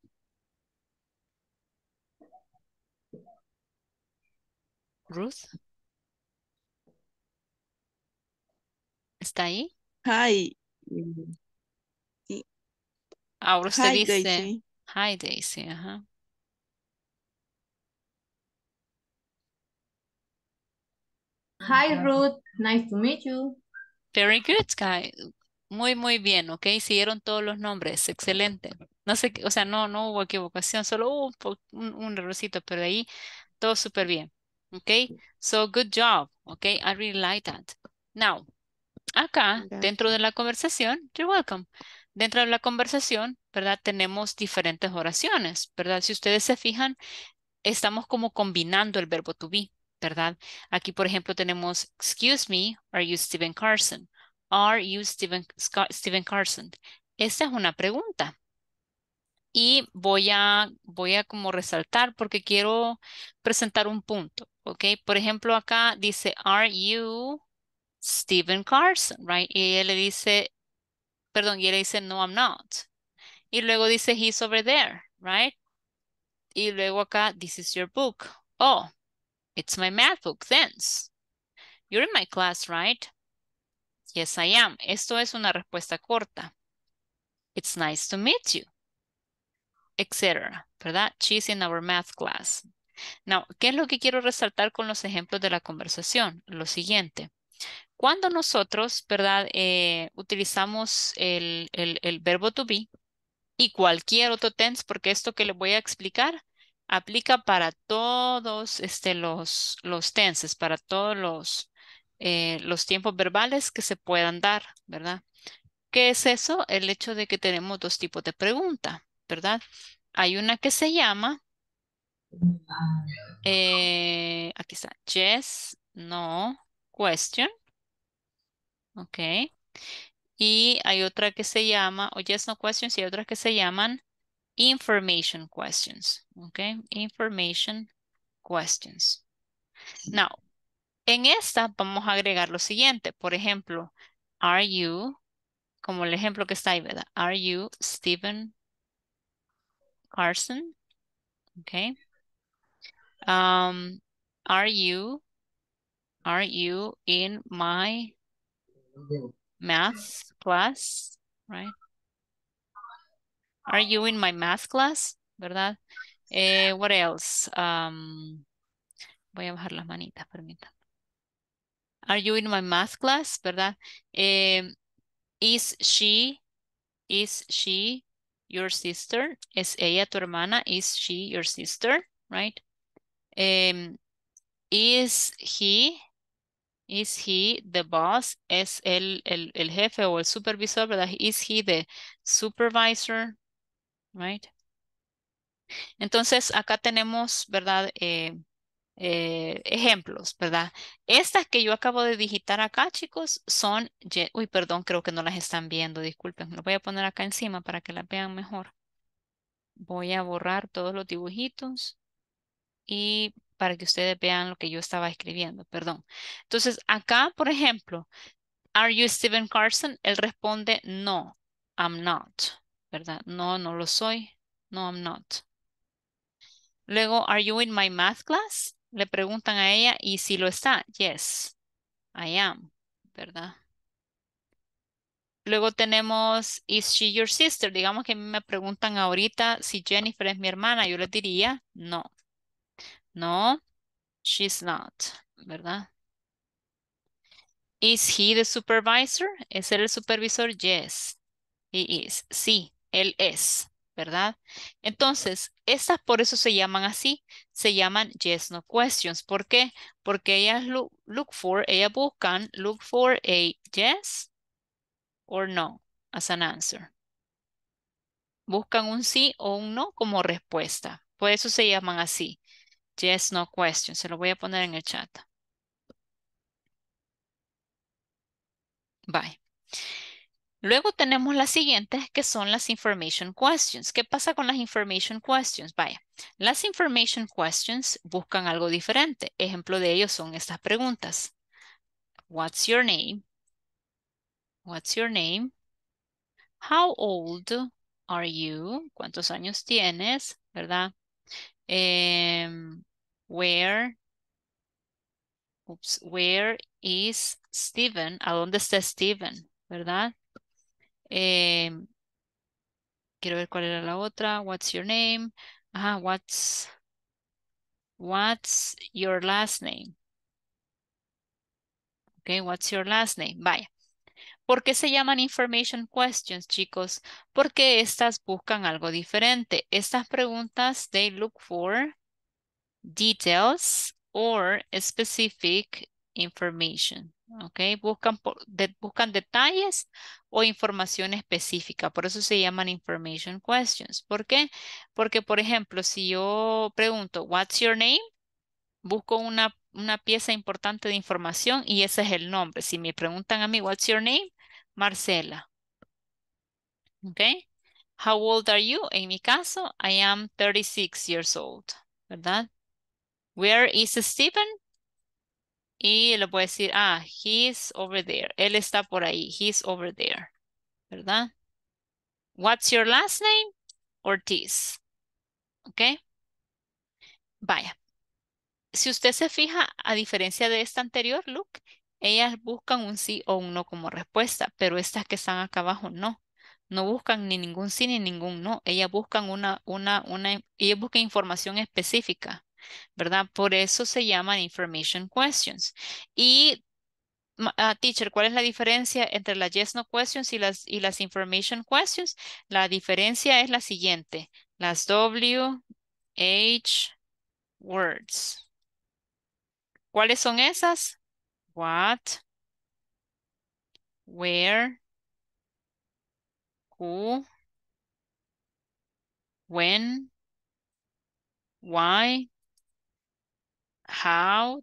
Ruth? ¿Está ahí? Hi. Sí. Ahora usted Hi, dice, Daisy. hi Daisy, ajá. Hi Ruth, nice to meet you. Very good, guys. Muy, muy bien, ¿ok? Siguieron todos los nombres, excelente. No sé, o sea, no, no hubo equivocación, solo hubo un, un errorcito, pero de ahí todo súper bien, ¿ok? So, good job, ¿ok? I really like that. Now, acá, dentro de la conversación, you're welcome. Dentro de la conversación, ¿verdad? Tenemos diferentes oraciones, ¿verdad? Si ustedes se fijan, estamos como combinando el verbo to be, ¿verdad? Aquí, por ejemplo, tenemos, excuse me, are you Steven Carson? Are you Steven, Steven Carson? Esta es una pregunta. Y voy a, voy a como resaltar porque quiero presentar un punto, ¿ok? Por ejemplo, acá dice, are you Steven Carson, right? Y él le dice, perdón, y él dice, no, I'm not. Y luego dice, he's over there, right? Y luego acá, this is your book. Oh, it's my math book, thanks. You're in my class, right? Yes, I am. Esto es una respuesta corta. It's nice to meet you. Etc. ¿Verdad? She's in our math class. Now, ¿qué es lo que quiero resaltar con los ejemplos de la conversación? Lo siguiente. Cuando nosotros, ¿verdad? Eh, utilizamos el, verbo to be y cualquier otro tense, porque esto que le voy a explicar aplica para todos este, los, los tenses, para todos los, eh, los tiempos verbales que se puedan dar, ¿verdad? ¿Qué es eso? El hecho de que tenemos dos tipos de pregunta, ¿verdad? Hay una que se llama, eh, aquí está, yes, no, question, ¿ok? Y hay otra que se llama, o yes, no questions, y hay otras que se llaman information questions, ¿ok? Information questions. Now, en esta vamos a agregar lo siguiente. Por ejemplo, are you, como el ejemplo que está ahí, ¿verdad? Are you Stephen Carson? Okay. Um, are you, are you in my math class? Right. Are you in my math class? ¿Verdad? Eh, what else? Um, voy a bajar las manitas, permítanme. Are you in my math class? ¿Verdad? Eh, is she, is she your sister? ¿Es ella tu hermana? Is she your sister? Right? is he, is he the boss? ¿Es el, el, el jefe o el supervisor? ¿Verdad? Is he the supervisor? Right? Entonces, acá tenemos, ¿verdad? Eh, Eh, ejemplos, ¿verdad? Estas que yo acabo de digitar acá, chicos, son, uy, perdón, creo que no las están viendo, disculpen, Lo voy a poner acá encima para que las vean mejor. Voy a borrar todos los dibujitos y para que ustedes vean lo que yo estaba escribiendo, perdón. Entonces, acá, por ejemplo, ¿Are you Steven Carson? Él responde, no, I'm not, ¿verdad? No, no lo soy, no, I'm not. Luego, ¿Are you in my math class? le preguntan a ella y si lo está, yes, I am, ¿verdad? Luego tenemos, is she your sister? Digamos que me preguntan ahorita si Jennifer es mi hermana, yo le diría, no, no, she's not, ¿verdad? Is he the supervisor? ¿Es él el supervisor? Yes, he is. Sí, él es. ¿verdad? Entonces, estas por eso se llaman así, se llaman yes, no questions. ¿Por qué? Porque ellas look, for, ellas buscan, look for a yes or no as an answer. Buscan un sí o un no como respuesta. Por eso se llaman así, yes, no questions. Se lo voy a poner en el chat. Bye. Luego tenemos las siguientes que son las information questions. ¿Qué pasa con las information questions? Vaya, las information questions buscan algo diferente. Ejemplo de ellos son estas preguntas. What's your name? What's your name? How old are you? ¿Cuántos años tienes? ¿Verdad? Em, where? Oops, where is Steven? ¿A dónde está Steven? ¿Verdad? Em, quiero ver cuál era la otra. What's your name? Ajá, what's, what's your last name? Okay, what's your last name? Vaya. ¿Por qué se llaman information questions, chicos? Porque estas buscan algo diferente. Estas preguntas, they look for details or specific information. ¿ok? Buscan, detalles o información específica, por eso se llaman information questions. ¿Por qué? Porque, por ejemplo, si yo pregunto, what's your name? Busco una, pieza importante de información y ese es el nombre. Si me preguntan a mí, what's your name? Marcela. ¿Ok? How old are you? En mi caso, I am 36 years old, ¿verdad? Where is Stephen? Y le puedo decir, ah, he's over there. Él está por ahí. He's over there. ¿Verdad? What's your last name? Ortiz. ¿Ok? Vaya. Si usted se fija, a diferencia de esta anterior, look, ellas buscan un sí o un no como respuesta, pero estas que están acá abajo no. No buscan ni ningún sí ni ningún no. Ellas buscan una, una, una, ellas buscan información específica. ¿verdad? Por eso se llaman information questions. Y, ah, teacher, ¿cuál es la diferencia entre las yes no questions y las, y las information questions? La diferencia es la siguiente, las w h words. ¿Cuáles son esas? What, where, who, when, why, how,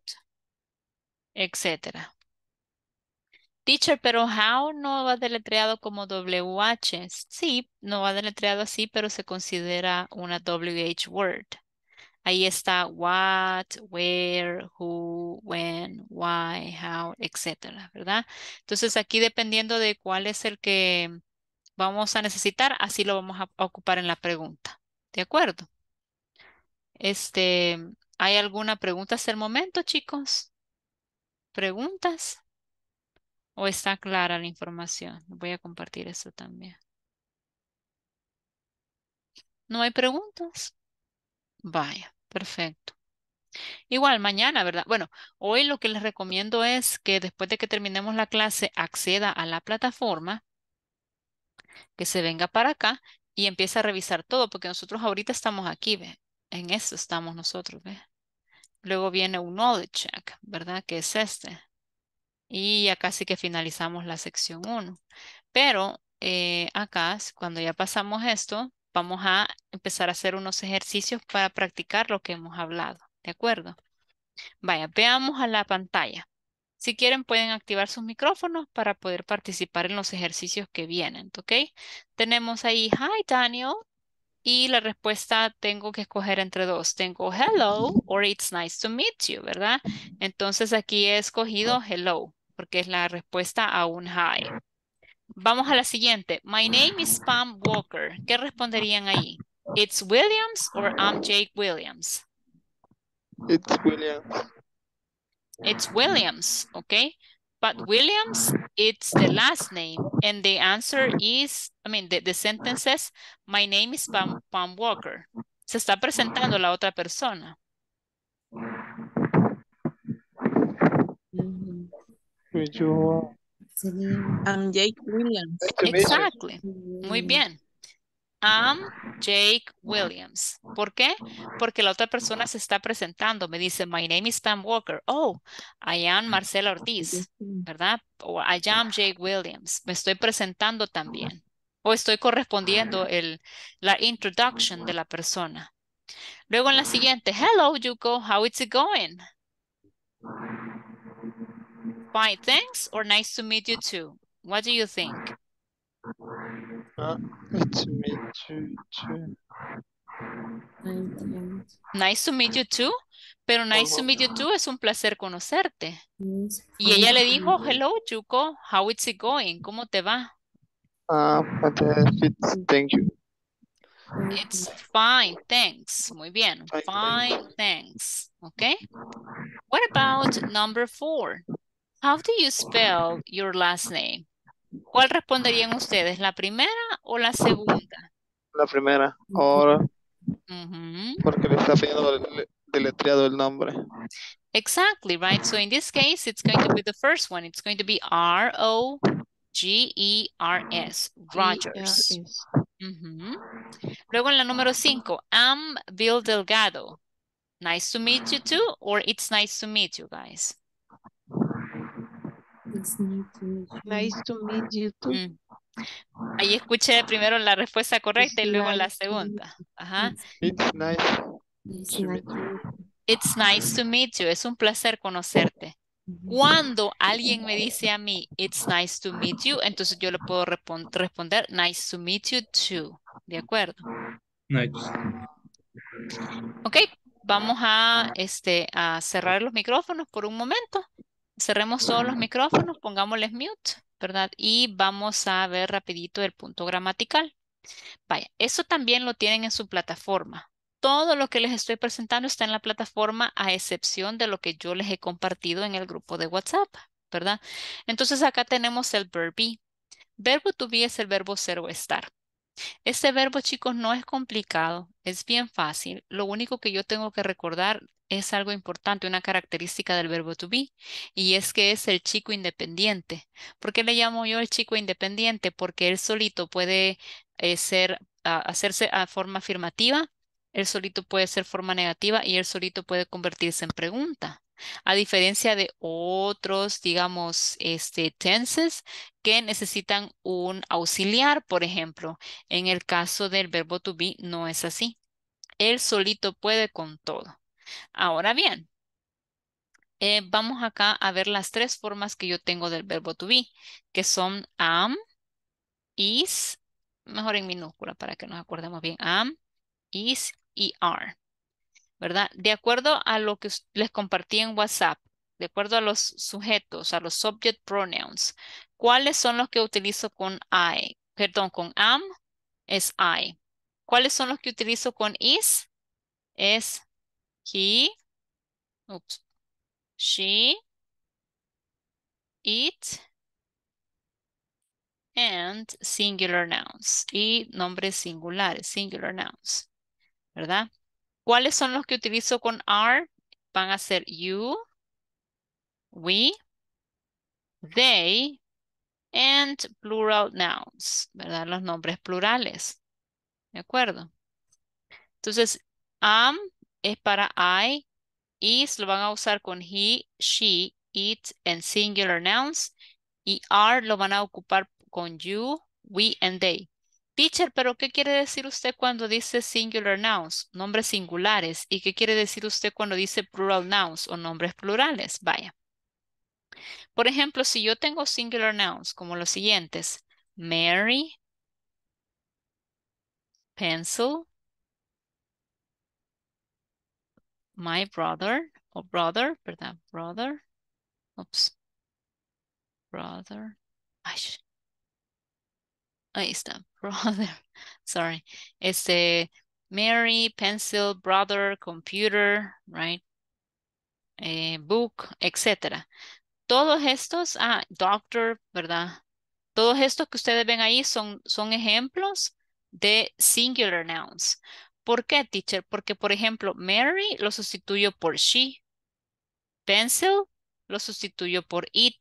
etcétera. Teacher, pero how no va deletreado como WH. Sí, no va deletreado así, pero se considera una WH word. Ahí está what, where, who, when, why, how, etcétera, ¿verdad? Entonces aquí dependiendo de cuál es el que vamos a necesitar, así lo vamos a ocupar en la pregunta. ¿De acuerdo? Este, ¿Hay alguna pregunta hasta el momento, chicos? ¿Preguntas? ¿O está clara la información? Voy a compartir eso también. ¿No hay preguntas? Vaya, perfecto. Igual, mañana, ¿verdad? Bueno, hoy lo que les recomiendo es que después de que terminemos la clase, acceda a la plataforma, que se venga para acá y empiece a revisar todo, porque nosotros ahorita estamos aquí, ¿ve? En eso estamos nosotros, ¿ves? Luego viene un knowledge check, ¿verdad? Que es este. Y ya casi que finalizamos la sección 1. Pero eh, acá, cuando ya pasamos esto, vamos a empezar a hacer unos ejercicios para practicar lo que hemos hablado, ¿de acuerdo? Vaya, veamos a la pantalla. Si quieren pueden activar sus micrófonos para poder participar en los ejercicios que vienen, ¿ok? Tenemos ahí, hi Daniel, y la respuesta tengo que escoger entre dos. Tengo hello or it's nice to meet you, ¿verdad? Entonces aquí he escogido hello porque es la respuesta a un hi. Vamos a la siguiente. My name is Pam Walker. ¿Qué responderían ahí? It's Williams or I'm Jake Williams. It's Williams. It's Williams, ¿ok? But Williams, it's the last name. And the answer is, I mean, the, the sentence says, my name is Pam, Pam Walker. Se está presentando la otra persona. I'm um, Jake Williams. Exactly. Muy bien. am Jake Williams. ¿Por qué? Porque la otra persona se está presentando. Me dice, my name is Pam Walker. Oh, I am Marcela Ortiz, ¿verdad? O I am Jake Williams. Me estoy presentando también. O estoy correspondiendo el, la introduction de la persona. Luego en la siguiente, hello Yuko, how is it going? Fine, thanks, or nice to meet you too. What do you think? Ah, nice to meet you too, pero nice to meet you too es un placer conocerte. Y ella le dijo, hello Chuko how is it going? ¿Cómo te va? Ah, It's fine, thanks. Muy bien, fine, thanks. Okay. What about number four? How do you spell your last name? ¿Cuál responderían ustedes? ¿La primera o la segunda? La primera, ahora. Porque le está pidiendo deletreado el nombre. Exactly, right? So in this case, it's going to be the first one. It's going to be e R-O-G-E-R-S, e Rogers. Luego en la número 5, I'm Bill Delgado. Nice to meet you too, or it's nice to meet you guys. Nice, to meet you mm. Ahí escuché primero la respuesta correcta y luego la segunda. It's nice. to meet you. Es un placer conocerte. Cuando alguien me dice a mí, it's nice to meet you, entonces yo le puedo responder, nice to meet you too. ¿De acuerdo? Nice. Ok, vamos a, este, a cerrar los micrófonos por un momento. Cerremos todos los micrófonos, pongámosles mute, ¿verdad? Y vamos a ver rapidito el punto gramatical. Vaya, eso también lo tienen en su plataforma. Todo lo que les estoy presentando está en la plataforma a excepción de lo que yo les he compartido en el grupo de WhatsApp, ¿verdad? Entonces acá tenemos el verb Verbo to be es el verbo ser o estar. Este verbo, chicos, no es complicado, es bien fácil. Lo único que yo tengo que recordar es algo importante, una característica del verbo to be, y es que es el chico independiente. ¿Por qué le llamo yo el chico independiente? Porque él solito puede eh, ser, ah, hacerse a forma afirmativa, él solito puede ser forma negativa y él solito puede convertirse en pregunta a diferencia de otros, digamos, este, tenses que necesitan un auxiliar, por ejemplo. En el caso del verbo to be no es así. Él solito puede con todo. Ahora bien, eh, vamos acá a ver las tres formas que yo tengo del verbo to be, que son am, is, mejor en minúscula para que nos acordemos bien, am, is y are. ¿verdad? De acuerdo a lo que les compartí en WhatsApp, de acuerdo a los sujetos, a los subject pronouns, ¿cuáles son los que utilizo con I? Perdón, con am es I. ¿Cuáles son los que utilizo con is? Es he, oops, she, it, and singular nouns. Y nombres singulares, singular nouns. ¿Verdad? ¿Cuáles son los que utilizo con are? Van a ser you, we, they, and plural nouns, ¿verdad? Los nombres plurales, ¿de acuerdo? Entonces, am es para I, is lo van a usar con he, she, it, and singular nouns, y are lo van a ocupar con you, we, and they. Teacher, pero ¿qué quiere decir usted cuando dice singular nouns, nombres singulares? ¿Y qué quiere decir usted cuando dice plural nouns o nombres plurales? Vaya. Por ejemplo, si yo tengo singular nouns como los siguientes, Mary, pencil, my brother, o brother, ¿verdad? Brother, oops, brother, Ay, ahí está, brother, sorry, este, Mary, pencil, brother, computer, right, eh, book, etc. Todos estos, ah, doctor, ¿verdad? Todos estos que ustedes ven ahí son, son ejemplos de singular nouns. ¿Por qué, teacher? Porque, por ejemplo, Mary lo sustituyo por she. Pencil lo sustituyo por it.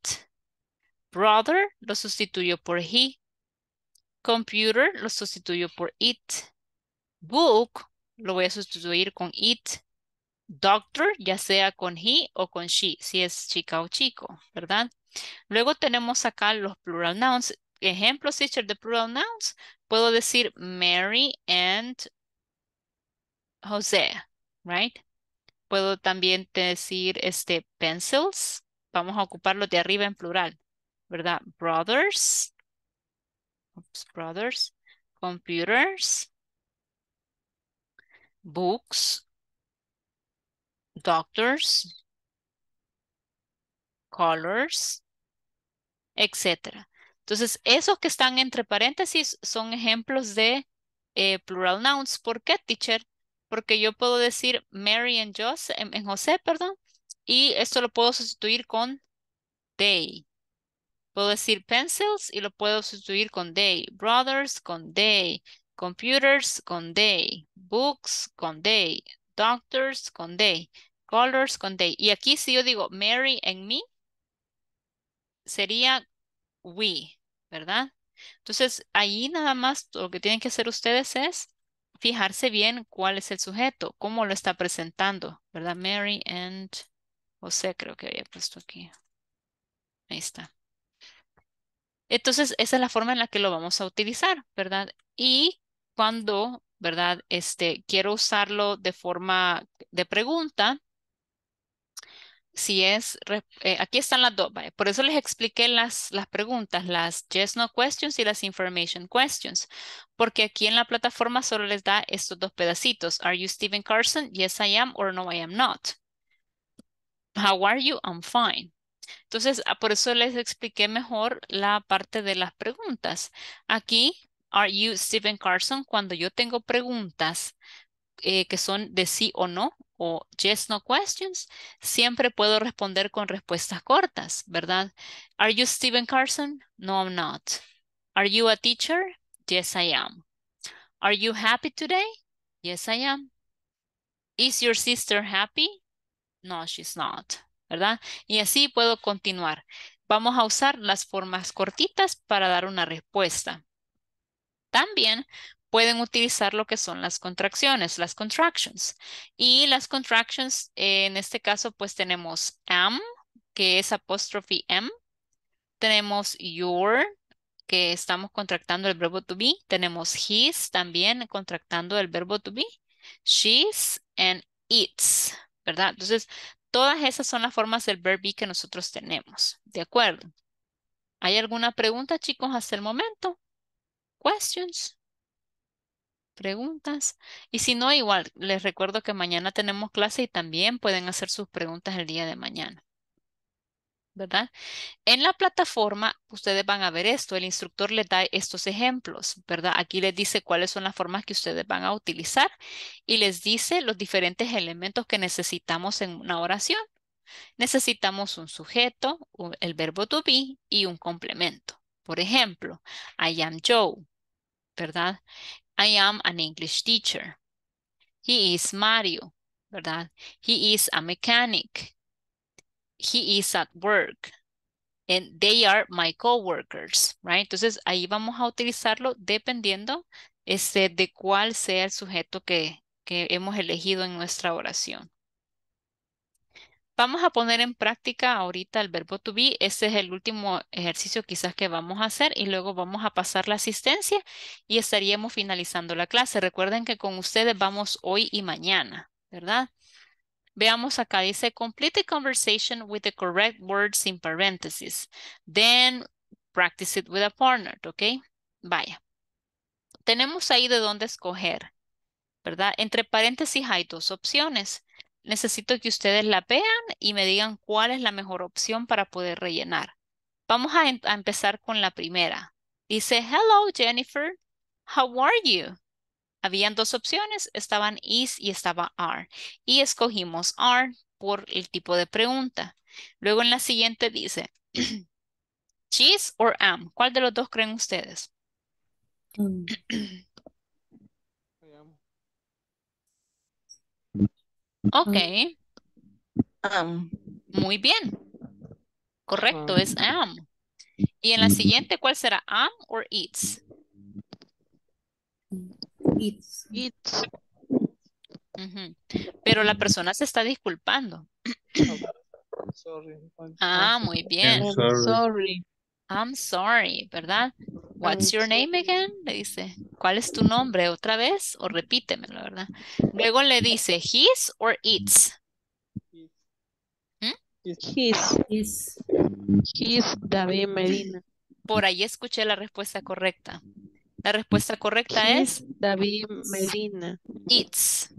Brother lo sustituyo por he. Computer lo sustituyo por it. Book lo voy a sustituir con it. Doctor, ya sea con he o con she, si es chica o chico, ¿verdad? Luego tenemos acá los plural nouns. Ejemplos, teacher, de plural nouns. Puedo decir Mary and Jose right? Puedo también decir este pencils. Vamos a ocuparlo de arriba en plural, ¿verdad? Brothers, brothers, computers, books, doctors, colors, etc. Entonces, esos que están entre paréntesis son ejemplos de eh, plural nouns. ¿Por qué, teacher? Porque yo puedo decir Mary and Joseph, em, en José, perdón, y esto lo puedo sustituir con they. Puedo decir pencils y lo puedo sustituir con they. Brothers con they. Computers con they. Books con they. Doctors con they. Colors con they. Y aquí si yo digo Mary and me, sería we, ¿verdad? Entonces, ahí nada más lo que tienen que hacer ustedes es fijarse bien cuál es el sujeto, cómo lo está presentando, ¿verdad? Mary and José creo que había puesto aquí. Ahí está. Entonces, esa es la forma en la que lo vamos a utilizar, ¿verdad? Y cuando, ¿verdad? Este, quiero usarlo de forma de pregunta, si es, eh, aquí están las dos, por eso les expliqué las, las preguntas, las yes, no questions y las information questions, porque aquí en la plataforma solo les da estos dos pedacitos. Are you Steven Carson? Yes, I am, or no, I am not. How are you? I'm fine. Entonces, ah, por eso les expliqué mejor la parte de las preguntas. Aquí, are you Steven Carson? Cuando yo tengo preguntas eh, que son de sí o no, o yes, no questions, siempre puedo responder con respuestas cortas, ¿verdad? Are you Steven Carson? No, I'm not. Are you a teacher? Yes, I am. Are you happy today? Yes, I am. Is your sister happy? No, she's not. ¿verdad? Y así puedo continuar. Vamos a usar las formas cortitas para dar una respuesta. También pueden utilizar lo que son las contracciones, las contractions. Y las contractions, eh, en este caso, pues tenemos am, que es apóstrofe m. Tenemos your, que estamos contractando el verbo to be. Tenemos his, también contractando el verbo to be. She's and it's, ¿verdad? Entonces, Todas esas son las formas del verb be que nosotros tenemos. ¿De acuerdo? ¿Hay alguna pregunta, chicos, hasta el momento? ¿Questions? ¿Preguntas? Y si no, igual, les recuerdo que mañana tenemos clase y también pueden hacer sus preguntas el día de mañana. ¿verdad? En la plataforma, ustedes van a ver esto, el instructor les da estos ejemplos, ¿verdad? Aquí les dice cuáles son las formas que ustedes van a utilizar y les dice los diferentes elementos que necesitamos en una oración. Necesitamos un sujeto, el verbo to be y un complemento. Por ejemplo, I am Joe, ¿verdad? I am an English teacher. He is Mario, ¿verdad? He is a mechanic he is at work. And they are my coworkers, right? Entonces ahí vamos a utilizarlo dependiendo este, de cuál sea el sujeto que, que hemos elegido en nuestra oración. Vamos a poner en práctica ahorita el verbo to be. Este es el último ejercicio quizás que vamos a hacer y luego vamos a pasar la asistencia y estaríamos finalizando la clase. Recuerden que con ustedes vamos hoy y mañana, ¿verdad? Veamos acá, dice, complete the conversation with the correct words in parentheses. Then practice it with a partner, ¿ok? Vaya. Tenemos ahí de dónde escoger, ¿verdad? Entre paréntesis hay dos opciones. Necesito que ustedes la vean y me digan cuál es la mejor opción para poder rellenar. Vamos a, em-, a empezar con la primera. Dice, hello Jennifer, how are you? Habían dos opciones, estaban is y estaba are. Y escogimos are por el tipo de pregunta. Luego en la siguiente dice, cheese or am. ¿Cuál de los dos creen ustedes? Mm. ok. Am. Muy bien. Correcto, es am. Y en la mm. siguiente, ¿cuál será am or it's? It's. Pero la persona se está disculpando. Ah, muy bien. I'm sorry. I'm sorry, ¿verdad? What's your name again? Le dice, ¿cuál es tu nombre? ¿Otra vez? O repítemelo, ¿verdad? Luego le dice, his or its. His. ¿Mm? His David Medina. Por ahí escuché la respuesta correcta. La respuesta correcta es David Medina. It's.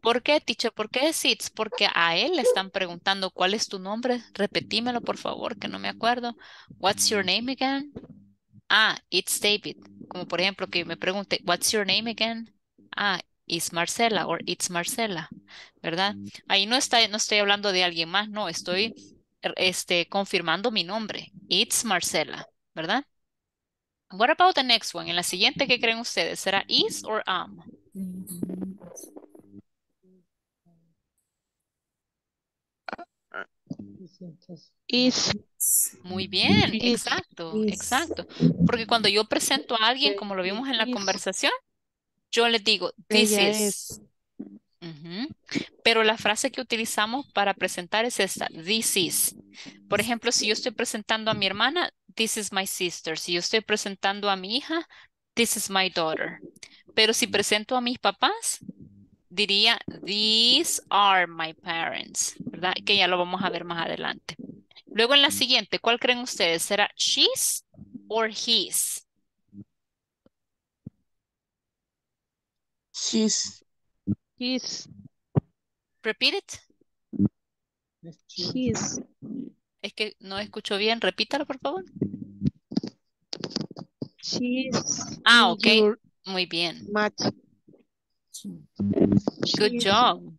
¿Por qué, teacher? ¿Por qué es it's? Porque a él le están preguntando cuál es tu nombre. Repetímelo, por favor, que no me acuerdo. What's your name again? Ah, it's David. Como por ejemplo que me pregunte, what's your name again? Ah, it's Marcela or it's Marcela, ¿verdad? Ahí no, está, no estoy hablando de alguien más, no, estoy este, confirmando mi nombre. It's Marcela, ¿verdad? What about the next one? En la siguiente, ¿qué creen ustedes? ¿Será is mm. or am? Is. Muy bien, exacto, exacto. Porque cuando yo presento a alguien, como lo vimos en la conversación, yo les digo, this is. Pero la frase que utilizamos para presentar es esta, this is. Por ejemplo, si yo estoy presentando a mi hermana, this is my sister. Si yo estoy presentando a mi hija, this is my daughter. Pero si presento a mis papás, diría, these are my parents, ¿verdad? Que ya lo vamos a ver más adelante. Luego en la siguiente, ¿cuál creen ustedes? ¿Será she's or his? She's. She's. Repeat it. She's. Es que no escucho bien, repítalo por favor. ah, ok. Muy bien. Good job.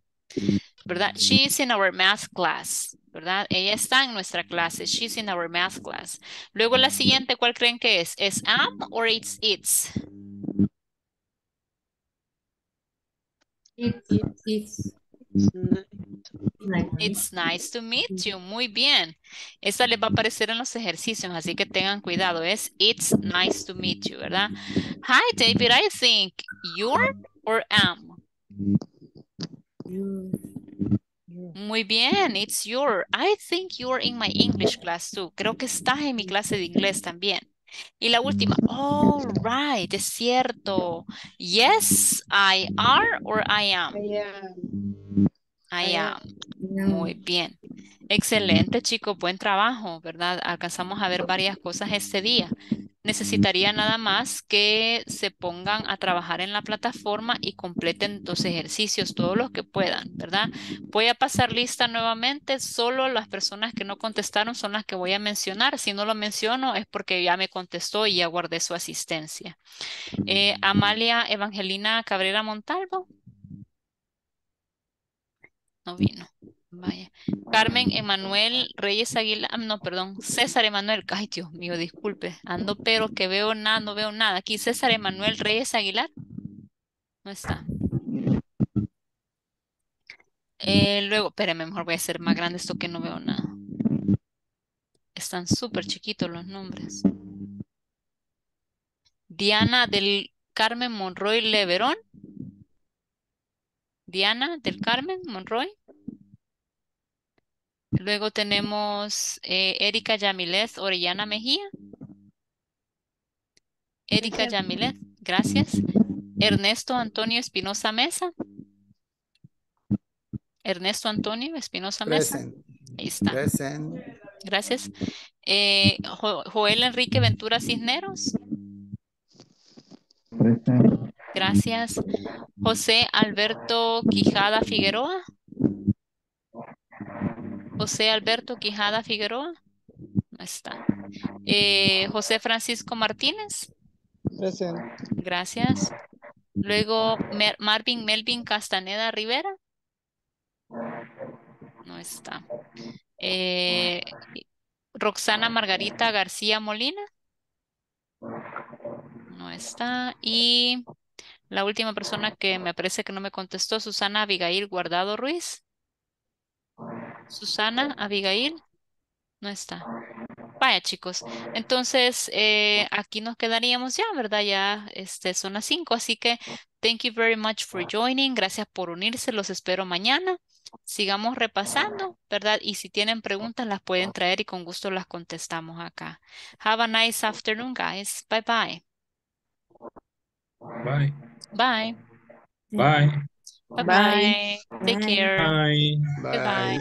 ¿Verdad? She's in our math class. ¿Verdad? Ella está en nuestra clase. She's in our math class. Luego la siguiente, ¿cuál creen que es? ¿Es am or it's it's? it's, it's. It's nice to meet you. Muy bien. Esta les va a aparecer en los ejercicios, así que tengan cuidado. Es it's nice to meet you, ¿verdad? Hi, David. I think you're or am. Muy bien. It's your. I think you're in my English class too. Creo que estás en mi clase de inglés también. Y la última, all right, es cierto. Yes, I are or I am. I am. Ah, Muy bien. Excelente, chico, Buen trabajo, ¿verdad? Alcanzamos a ver varias cosas este día. Necesitaría nada más que se pongan a trabajar en la plataforma y completen los ejercicios, todos los que puedan, ¿verdad? Voy a pasar lista nuevamente. Solo las personas que no contestaron son las que voy a mencionar. Si no lo menciono es porque ya me contestó y ya guardé su asistencia. Eh, Amalia Evangelina Cabrera Montalvo vino. Vaya. Carmen Emanuel Reyes Aguilar, ah, no, perdón, César Emanuel, ay Dios mío, disculpe, ando pero que veo nada, no veo nada. Aquí César Emanuel Reyes Aguilar, no está. Eh, luego, pero mejor voy a hacer más grande esto que no veo nada. Están súper chiquitos los nombres. Diana del Carmen Monroy Leverón, Diana del Carmen Monroy. Luego tenemos eh, Erika Yamilez Orellana Mejía. Erika Yamilez, gracias. Ernesto Antonio Espinosa Mesa. Ernesto Antonio Espinosa Mesa. Ahí está. Gracias. Eh, Joel Enrique Ventura Cisneros. Gracias. José Alberto Quijada Figueroa. José Alberto Quijada Figueroa. No está. Eh, José Francisco Martínez. Presente. Gracias. Luego Marvin Melvin Castaneda Rivera. No está. Eh, Roxana Margarita García Molina. No está. Y la última persona que me parece que no me contestó, Susana Abigail Guardado Ruiz. Susana Abigail no está. Vaya, chicos. Entonces, eh, aquí nos quedaríamos ya, ¿verdad? Ya este, son las cinco, así que thank you very much for joining. Gracias por unirse. Los espero mañana. Sigamos repasando, ¿verdad? Y si tienen preguntas, las pueden traer y con gusto las contestamos acá. Have a nice afternoon, guys. Bye bye. Bye. Bye. Bye. Bye. Bye. Take care. Bye. Bye.